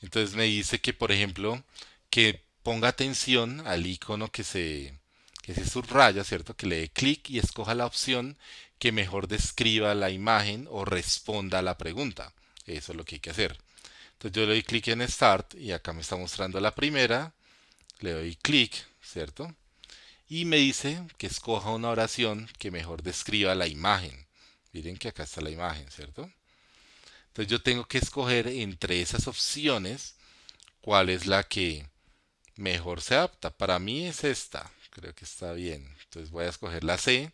Entonces me dice que, por ejemplo, que ponga atención al icono que se que se subraya, ¿cierto? Que le dé clic y escoja la opción que mejor describa la imagen o responda a la pregunta. Eso es lo que hay que hacer. Entonces yo le doy clic en Start y acá me está mostrando la primera. Le doy clic, ¿cierto? Y me dice que escoja una oración que mejor describa la imagen. Miren que acá está la imagen, ¿cierto? Entonces yo tengo que escoger entre esas opciones cuál es la que mejor se adapta. Para mí es esta, creo que está bien. Entonces voy a escoger la C,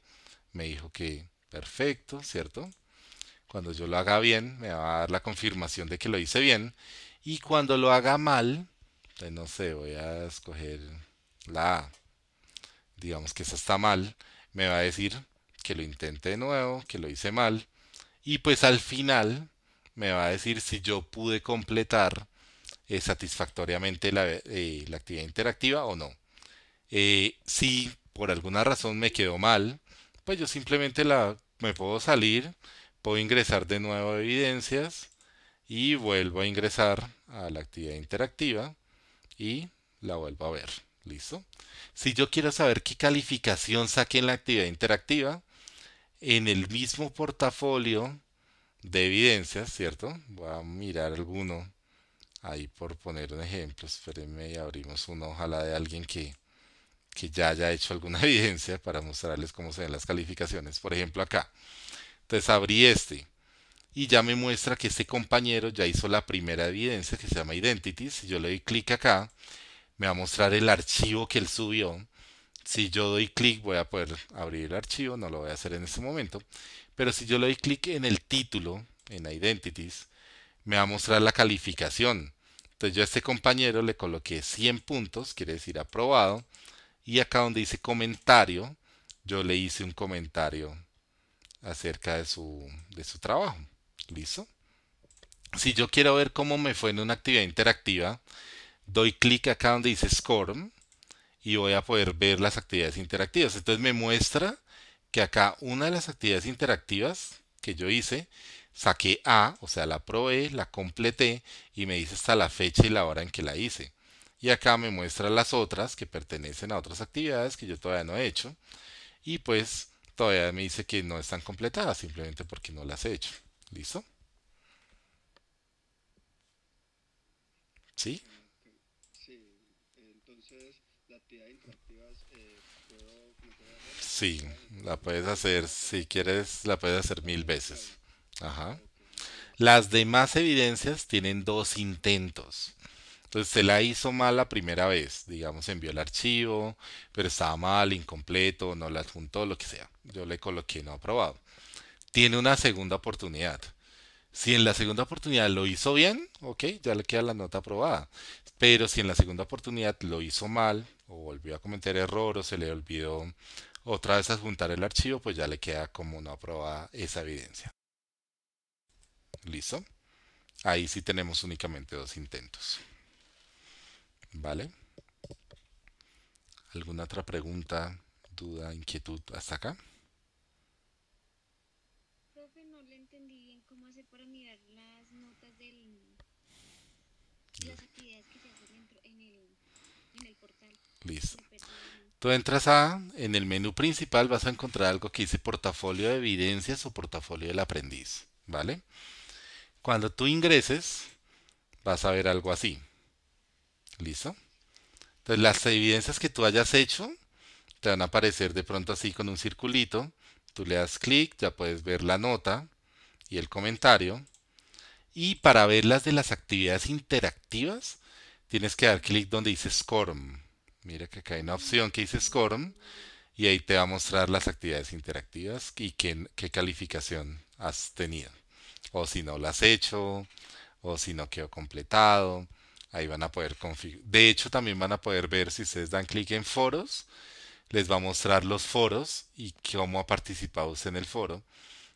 me dijo que perfecto, ¿cierto? Cuando yo lo haga bien, me va a dar la confirmación de que lo hice bien. Y cuando lo haga mal, no sé, voy a escoger la A. Digamos que esa está mal, me va a decir que lo intente de nuevo, que lo hice mal. Y pues al final me va a decir si yo pude completar eh, satisfactoriamente la, eh, la actividad interactiva o no. Eh, si por alguna razón me quedó mal, pues yo simplemente la, me puedo salir, puedo ingresar de nuevo a evidencias y vuelvo a ingresar a la actividad interactiva y la vuelvo a ver. ¿Listo? Si yo quiero saber qué calificación saqué en la actividad interactiva, en el mismo portafolio de evidencias, ¿cierto? Voy a mirar alguno ahí por poner un ejemplo. Espérenme y abrimos uno ojalá de alguien que, que ya haya hecho alguna evidencia para mostrarles cómo se ven las calificaciones. Por ejemplo, acá. Entonces abrí este y ya me muestra que este compañero ya hizo la primera evidencia que se llama Identities, Si yo le doy clic acá, me va a mostrar el archivo que él subió. Si yo doy clic, voy a poder abrir el archivo, no lo voy a hacer en este momento. Pero si yo le doy clic en el título, en Identities, me va a mostrar la calificación. Entonces yo a este compañero le coloqué 100 puntos, quiere decir aprobado. Y acá donde dice comentario, yo le hice un comentario acerca de su, de su trabajo. ¿Listo? Si yo quiero ver cómo me fue en una actividad interactiva, doy clic acá donde dice Score y voy a poder ver las actividades interactivas. Entonces me muestra que acá una de las actividades interactivas que yo hice, saqué A, o sea, la probé, la completé y me dice hasta la fecha y la hora en que la hice. Y acá me muestra las otras que pertenecen a otras actividades que yo todavía no he hecho. Y pues todavía me dice que no están completadas, simplemente porque no las he hecho. ¿Listo? ¿Sí? Sí, entonces la actividad eh, Sí, la puedes hacer, si quieres, la puedes hacer mil veces. Ajá. Las demás evidencias tienen dos intentos. Entonces se la hizo mal la primera vez, digamos, envió el archivo, pero estaba mal, incompleto, no la adjuntó, lo que sea. Yo le coloqué no aprobado. Tiene una segunda oportunidad. Si en la segunda oportunidad lo hizo bien, ok, ya le queda la nota aprobada. Pero si en la segunda oportunidad lo hizo mal, o volvió a cometer error, o se le olvidó otra vez adjuntar el archivo, pues ya le queda como no aprobada esa evidencia. ¿Listo? Ahí sí tenemos únicamente dos intentos. ¿Vale? ¿Alguna otra pregunta, duda, inquietud hasta acá? Profe, no le entendí bien cómo hacer para mirar las notas del, actividades que en el portal. Listo. Tú entras a, en el menú principal vas a encontrar algo que dice portafolio de evidencias o portafolio del aprendiz, ¿vale? Cuando tú ingreses, vas a ver algo así. ¿Listo? Entonces las evidencias que tú hayas hecho te van a aparecer de pronto así con un circulito. Tú le das clic, ya puedes ver la nota y el comentario. Y para ver las de las actividades interactivas, tienes que dar clic donde dice SCORM. Mira que acá hay una opción que dice SCORM y ahí te va a mostrar las actividades interactivas y qué, qué calificación has tenido. O si no lo has hecho, o si no quedó completado. Ahí van a poder configurar. De hecho, también van a poder ver si ustedes dan clic en foros, les va a mostrar los foros y cómo ha participado usted en el foro.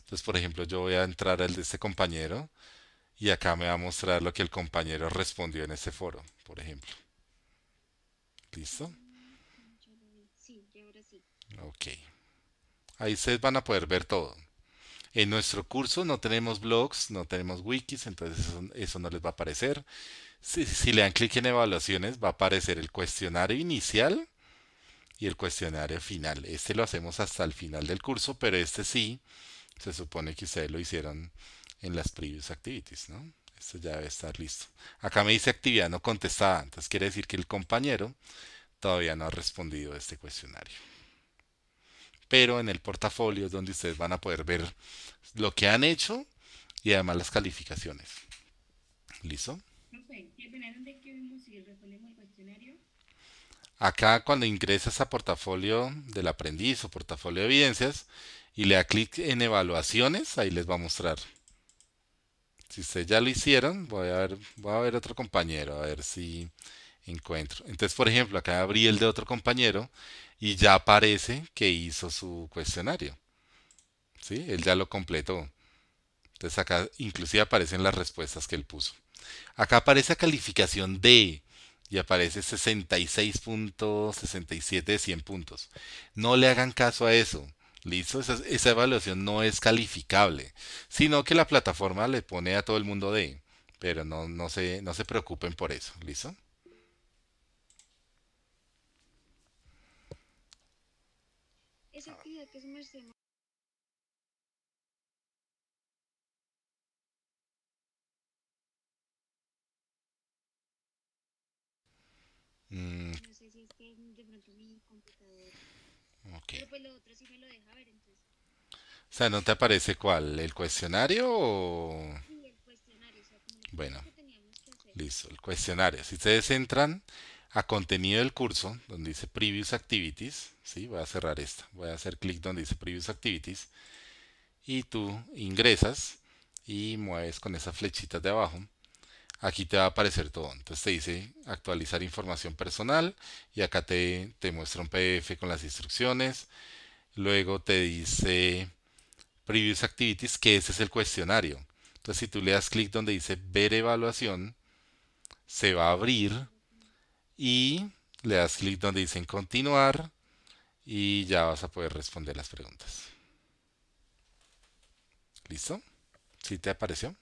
Entonces, por ejemplo, yo voy a entrar al de este compañero y acá me va a mostrar lo que el compañero respondió en ese foro, por ejemplo. ¿Listo? Sí, ahora sí. Ok. Ahí ustedes van a poder ver todo. En nuestro curso no tenemos blogs, no tenemos wikis, entonces eso, eso no les va a aparecer. Si, le dan clic en evaluaciones va a aparecer el cuestionario inicial y el cuestionario final. Este lo hacemos hasta el final del curso, pero este sí se supone que ustedes lo hicieron en las previous activities, ¿no? Esto ya debe estar listo. Acá me dice actividad no contestada, entonces quiere decir que el compañero todavía no ha respondido a este cuestionario. Pero en el portafolio es donde ustedes van a poder ver lo que han hecho y además las calificaciones. ¿Listo? Acá cuando ingresas a portafolio del aprendiz o portafolio de evidencias y le da clic en evaluaciones, ahí les va a mostrar. Si ustedes ya lo hicieron, voy a ver, voy a ver otro compañero, a ver si encuentro. Entonces, por ejemplo, acá abrí el de otro compañero y ya aparece que hizo su cuestionario. ¿Sí? Él ya lo completó. Entonces acá inclusive aparecen las respuestas que él puso. Acá aparece calificación D y aparece 66.67 de 100 puntos. No le hagan caso a eso. ¿Listo? Esa, evaluación no es calificable, sino que la plataforma le pone a todo el mundo D, pero no, no, se, no se preocupen por eso. ¿Listo? O sea, ¿no te aparece cuál? ¿El cuestionario o...? Sí, el cuestionario. bueno, listo, el cuestionario. Si ustedes entran a contenido del curso, donde dice Previous Activities, ¿sí? Voy a cerrar esta. Voy a hacer clic donde dice Previous Activities. Y tú ingresas y mueves con esas flechitas de abajo aquí te va a aparecer todo. Entonces te dice actualizar información personal y acá te, te muestra un PDF con las instrucciones. Luego te dice Previous Activities, que ese es el cuestionario. Entonces si tú le das clic donde dice ver evaluación, se va a abrir y le das clic donde dice continuar y ya vas a poder responder las preguntas. ¿Listo? ¿Sí te apareció?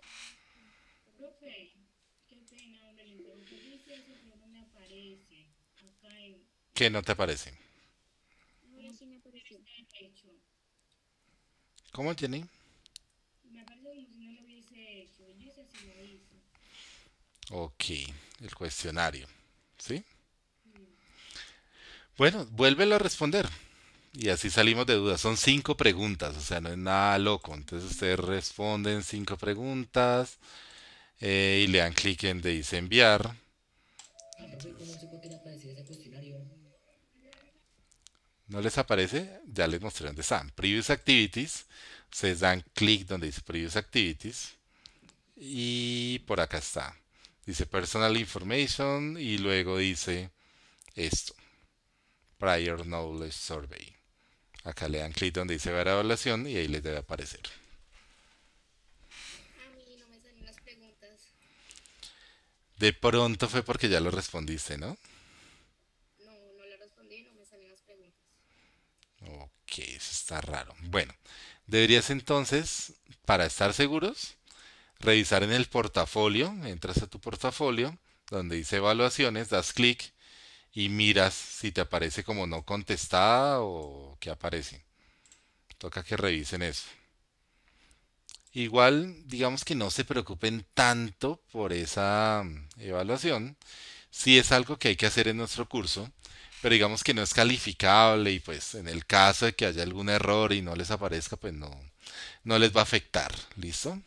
¿Qué no te parece? ¿Cómo, Jenny? Me parece como no lo hecho. Ok, el cuestionario. ¿Sí? Bueno, vuélvelo a responder. Y así salimos de dudas. Son cinco preguntas, o sea, no es nada loco. Entonces ustedes responden cinco preguntas eh, y le dan clic en de dice enviar. cuestión? no les aparece, ya les mostré dónde están. Previous Activities, se dan clic donde dice Previous Activities y por acá está. Dice Personal Information y luego dice esto, Prior Knowledge Survey. Acá le dan clic donde dice ver evaluación y ahí les debe aparecer. A mí no me salen las preguntas. De pronto fue porque ya lo respondiste, ¿no? Que eso está raro. Bueno, deberías entonces, para estar seguros, revisar en el portafolio. Entras a tu portafolio, donde dice evaluaciones, das clic y miras si te aparece como no contestada o que aparece. Toca que revisen eso. Igual, digamos que no se preocupen tanto por esa mm, evaluación. Si es algo que hay que hacer en nuestro curso, pero digamos que no es calificable y pues en el caso de que haya algún error y no les aparezca, pues no, no les va a afectar, ¿listo?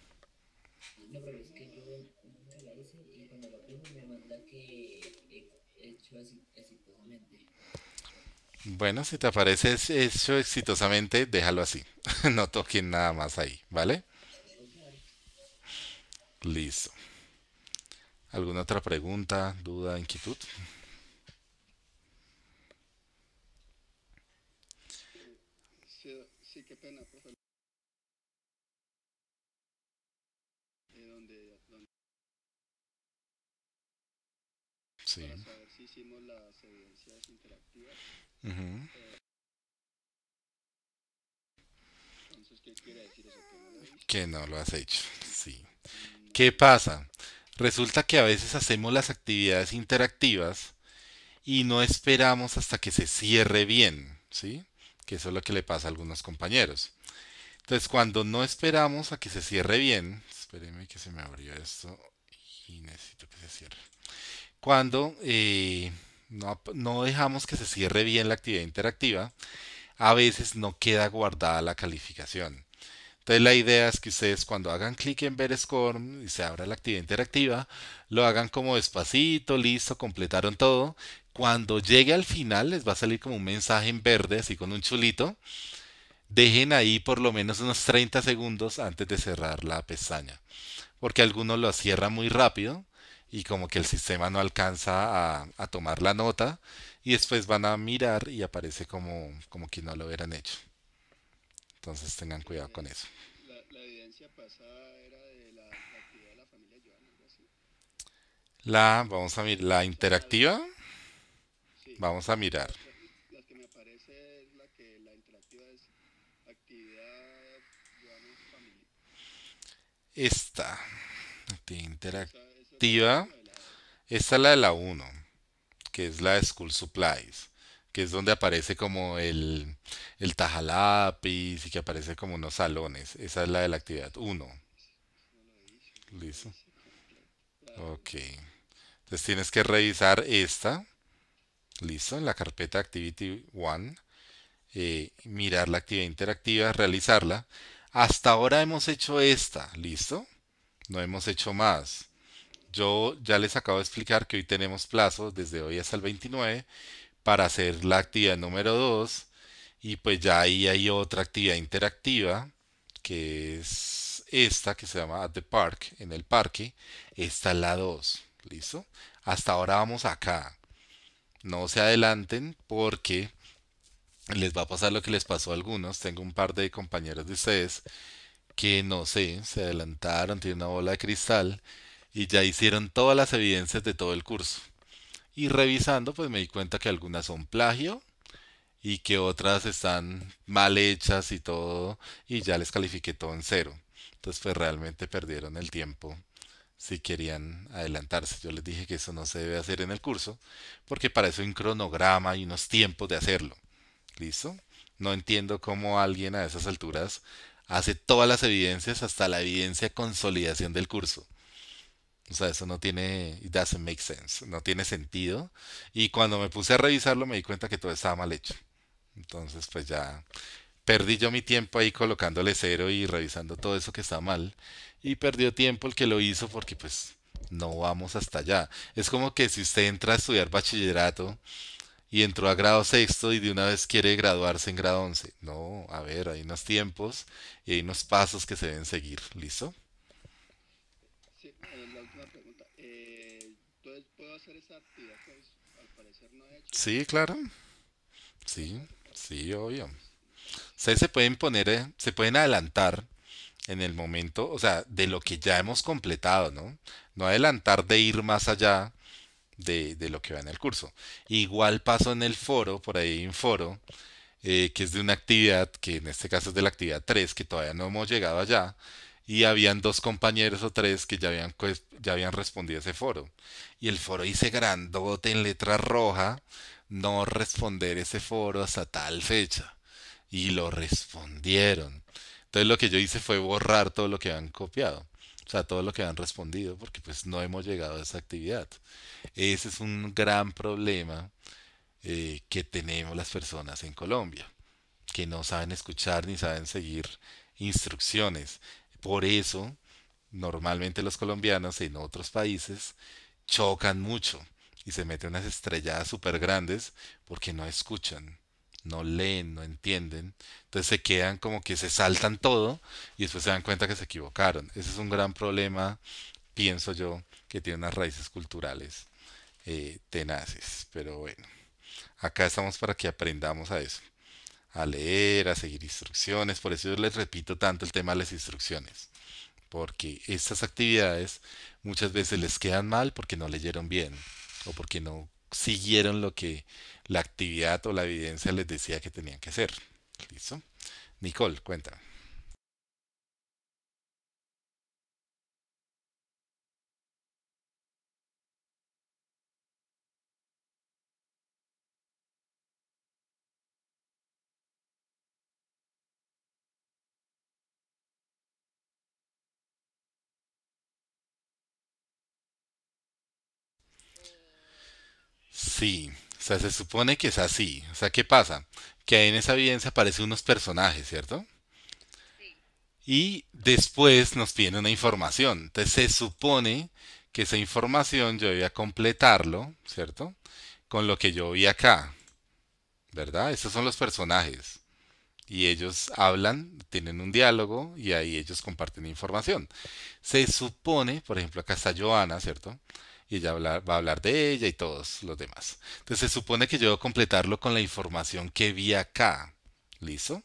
Bueno, si te aparece hecho exitosamente, déjalo así. No toquen nada más ahí, ¿vale? Listo. ¿Alguna otra pregunta, duda, inquietud? ¿qué Que no lo, has hecho, sí. Mm. ¿Qué pasa? Resulta que a veces hacemos las actividades interactivas y no esperamos hasta que se cierre bien, ¿sí? Que eso es lo que le pasa a algunos compañeros. Entonces, cuando no esperamos a que se cierre bien, espérenme que se me abrió esto y necesito que se cierre cuando eh, no, no dejamos que se cierre bien la actividad interactiva, a veces no queda guardada la calificación. Entonces la idea es que ustedes cuando hagan clic en ver score y se abra la actividad interactiva, lo hagan como despacito, listo, completaron todo. Cuando llegue al final les va a salir como un mensaje en verde, así con un chulito. Dejen ahí por lo menos unos 30 segundos antes de cerrar la pestaña, porque algunos lo cierran muy rápido y como que el sistema no alcanza a, tomar la nota y después van a mirar y aparece como, que no lo hubieran hecho. Entonces tengan cuidado con eso. La, evidencia pasada era de la, actividad de la familia Joana, La, vamos a mirar, la interactiva. Vamos a mirar. La, que me aparece es la que la interactiva es actividad Joana familia. Esta, actividad interactiva esta es la de la 1, que es la de School Supplies, que es donde aparece como el, el tajalápiz y que aparece como unos salones. Esa es la de la actividad 1. Listo. Ok. Entonces tienes que revisar esta. Listo, en la carpeta Activity 1. Eh, mirar la actividad interactiva, realizarla. Hasta ahora hemos hecho esta, ¿listo? No hemos hecho más yo ya les acabo de explicar que hoy tenemos plazo desde hoy hasta el 29 para hacer la actividad número 2 y pues ya ahí hay otra actividad interactiva que es esta que se llama At the Park, en el parque. Esta es la 2, ¿listo? Hasta ahora vamos acá. No se adelanten porque les va a pasar lo que les pasó a algunos. Tengo un par de compañeros de ustedes que no sé, se adelantaron, tienen una bola de cristal y ya hicieron todas las evidencias de todo el curso. Y revisando, pues me di cuenta que algunas son plagio y que otras están mal hechas y todo, y ya les califiqué todo en cero. Entonces, pues realmente perdieron el tiempo si querían adelantarse. Yo les dije que eso no se debe hacer en el curso, porque para eso hay un cronograma y unos tiempos de hacerlo. ¿Listo? No entiendo cómo alguien a esas alturas hace todas las evidencias hasta la evidencia consolidación del curso. O sea, eso no tiene, doesn't make sense, no tiene sentido. Y cuando me puse a revisarlo me di cuenta que todo estaba mal hecho. Entonces, pues ya perdí yo mi tiempo ahí colocándole cero y revisando todo eso que está mal. Y perdió tiempo el que lo hizo porque pues no vamos hasta allá. Es como que si usted entra a estudiar bachillerato y entró a grado sexto y de una vez quiere graduarse en grado once. No, a ver, hay unos tiempos y hay unos pasos que se deben seguir. ¿Listo? Sí, claro. Sí, sí, obvio. O se pueden poner, eh, se pueden adelantar en el momento, o sea, de lo que ya hemos completado, ¿no? No adelantar de ir más allá de, de lo que va en el curso. Igual paso en el foro, por ahí en un foro, eh, que es de una actividad, que en este caso es de la actividad 3, que todavía no hemos llegado allá, y habían dos compañeros o tres que ya habían, pues, ya habían respondido ese foro. Y el foro dice grandote en letra roja, no responder ese foro hasta tal fecha. Y lo respondieron. Entonces lo que yo hice fue borrar todo lo que habían copiado. O sea, todo lo que han respondido, porque pues no hemos llegado a esa actividad. Ese es un gran problema eh, que tenemos las personas en Colombia, que no saben escuchar ni saben seguir instrucciones. Por eso, normalmente los colombianos en otros países chocan mucho y se meten unas estrelladas súper grandes porque no escuchan, no leen, no entienden. Entonces se quedan como que se saltan todo y después se dan cuenta que se equivocaron. Ese es un gran problema, pienso yo, que tiene unas raíces culturales eh, tenaces. Pero bueno, acá estamos para que aprendamos a eso a leer, a seguir instrucciones. Por eso yo les repito tanto el tema de las instrucciones. Porque estas actividades muchas veces les quedan mal porque no leyeron bien o porque no siguieron lo que la actividad o la evidencia les decía que tenían que hacer. ¿Listo? Nicole, cuenta Sí, o sea, se supone que es así. O sea, ¿qué pasa? Que en esa evidencia aparecen unos personajes, ¿cierto? Y después nos piden una información. Entonces se supone que esa información yo voy a completarlo, ¿cierto? Con lo que yo vi acá, ¿verdad? Esos son los personajes. Y ellos hablan, tienen un diálogo y ahí ellos comparten información. Se supone, por ejemplo, acá está Joana, ¿cierto? y ella va a hablar de ella y todos los demás. Entonces se supone que yo a completarlo con la información que vi acá. ¿Listo?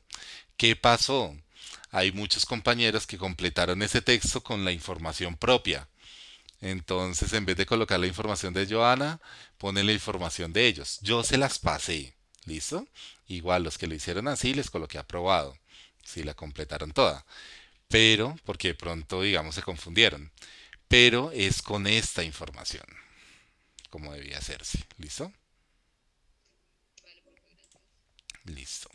¿Qué pasó? Hay muchos compañeros que completaron ese texto con la información propia. Entonces, en vez de colocar la información de Joana, ponen la información de ellos. Yo se las pasé. ¿Listo? Igual los que lo hicieron así les coloqué aprobado. Si la completaron toda. Pero, porque de pronto, digamos, se confundieron pero es con esta información, como debía hacerse. ¿Listo? Listo.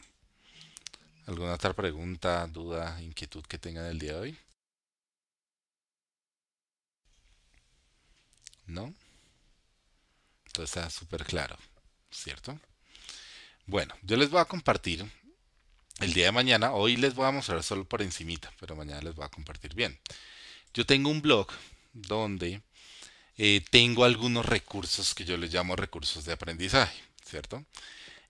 ¿Alguna otra pregunta, duda, inquietud que tengan el día de hoy? ¿No? Todo está súper claro, ¿cierto? Bueno, yo les voy a compartir el día de mañana. Hoy les voy a mostrar solo por encimita, pero mañana les voy a compartir bien. Yo tengo un blog donde eh, tengo algunos recursos que yo les llamo recursos de aprendizaje, ¿cierto?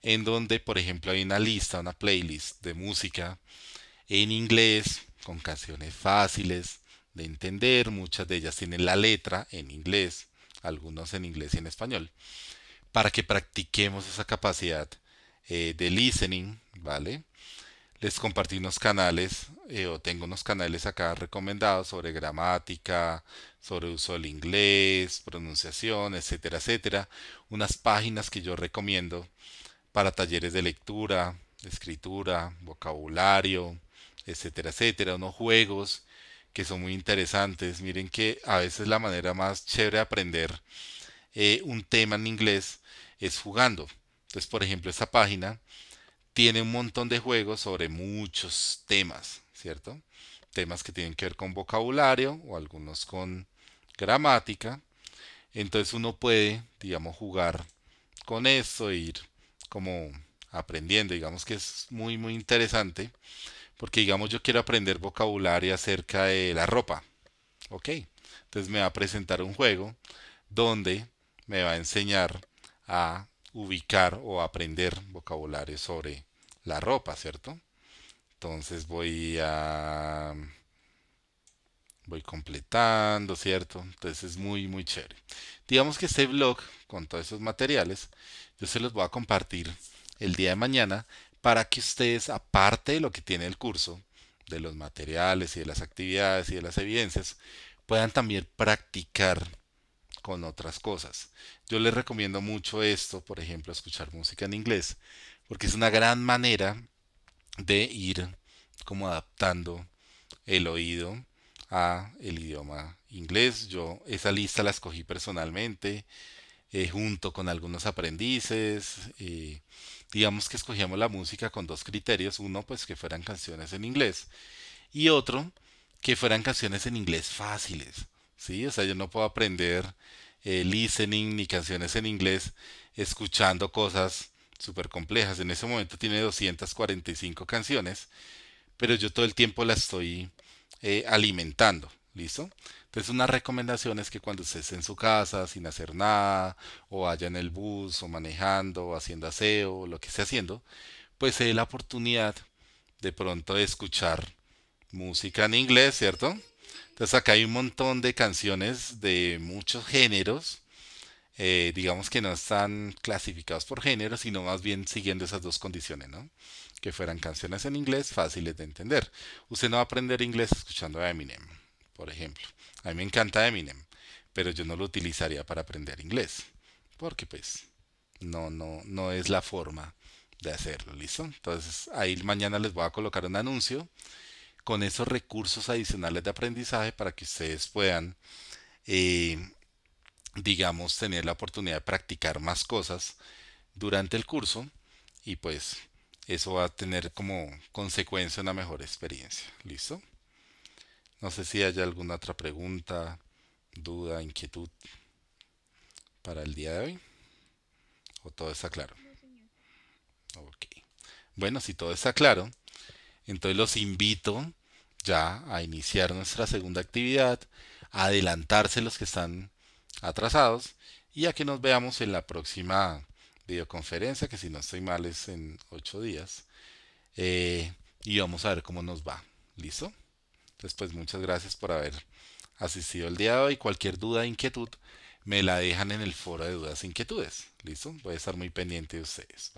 En donde, por ejemplo, hay una lista, una playlist de música en inglés con canciones fáciles de entender, muchas de ellas tienen la letra en inglés, algunos en inglés y en español, para que practiquemos esa capacidad eh, de listening, ¿vale? les compartí unos canales eh, o tengo unos canales acá recomendados sobre gramática, sobre uso del inglés, pronunciación, etcétera, etcétera. Unas páginas que yo recomiendo para talleres de lectura, escritura, vocabulario, etcétera, etcétera. Unos juegos que son muy interesantes. Miren que a veces la manera más chévere de aprender eh, un tema en inglés es jugando. Entonces, por ejemplo, esta página tiene un montón de juegos sobre muchos temas, ¿cierto? Temas que tienen que ver con vocabulario o algunos con gramática. Entonces uno puede, digamos, jugar con eso e ir como aprendiendo. Digamos que es muy, muy interesante porque, digamos, yo quiero aprender vocabulario acerca de la ropa. Ok, entonces me va a presentar un juego donde me va a enseñar a ubicar o aprender vocabulario sobre la ropa, ¿cierto? Entonces voy a... Voy completando, ¿cierto? Entonces es muy, muy chévere. Digamos que este blog, con todos esos materiales, yo se los voy a compartir el día de mañana para que ustedes, aparte de lo que tiene el curso, de los materiales y de las actividades y de las evidencias, puedan también practicar con otras cosas. Yo les recomiendo mucho esto, por ejemplo, escuchar música en inglés, porque es una gran manera de ir como adaptando el oído a el idioma inglés. Yo esa lista la escogí personalmente, eh, junto con algunos aprendices. y eh, digamos que escogíamos la música con dos criterios. Uno, pues que fueran canciones en inglés. Y otro, que fueran canciones en inglés fáciles. ¿sí? O sea, yo no puedo aprender eh, listening ni canciones en inglés escuchando cosas súper complejas. En ese momento tiene 245 canciones, pero yo todo el tiempo la estoy eh, alimentando, ¿listo? Entonces una recomendación es que cuando usted esté en su casa sin hacer nada, o vaya en el bus, o manejando, o haciendo aseo, o lo que esté haciendo, pues se dé la oportunidad de pronto de escuchar música en inglés, ¿cierto? Entonces acá hay un montón de canciones de muchos géneros, eh, digamos que no están clasificados por género, sino más bien siguiendo esas dos condiciones, ¿no? Que fueran canciones en inglés fáciles de entender. Usted no va a aprender inglés escuchando a Eminem, por ejemplo. A mí me encanta Eminem, pero yo no lo utilizaría para aprender inglés, porque pues no, no, no es la forma de hacerlo, ¿listo? Entonces ahí mañana les voy a colocar un anuncio con esos recursos adicionales de aprendizaje para que ustedes puedan, eh, digamos, tener la oportunidad de practicar más cosas durante el curso y pues eso va a tener como consecuencia una mejor experiencia. ¿Listo? No sé si hay alguna otra pregunta, duda, inquietud para el día de hoy. ¿O todo está claro? ok. Bueno, si todo está claro, entonces los invito ya a iniciar nuestra segunda actividad, a adelantarse los que están atrasados y a que nos veamos en la próxima videoconferencia, que si no estoy mal es en ocho días. Eh, y vamos a ver cómo nos va. ¿Listo? Entonces, pues muchas gracias por haber asistido el día de hoy. Cualquier duda, inquietud, me la dejan en el foro de dudas e inquietudes. ¿Listo? Voy a estar muy pendiente de ustedes.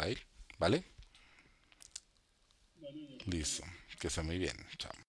¿Vale? Listo. Que sea muy bien. Chao.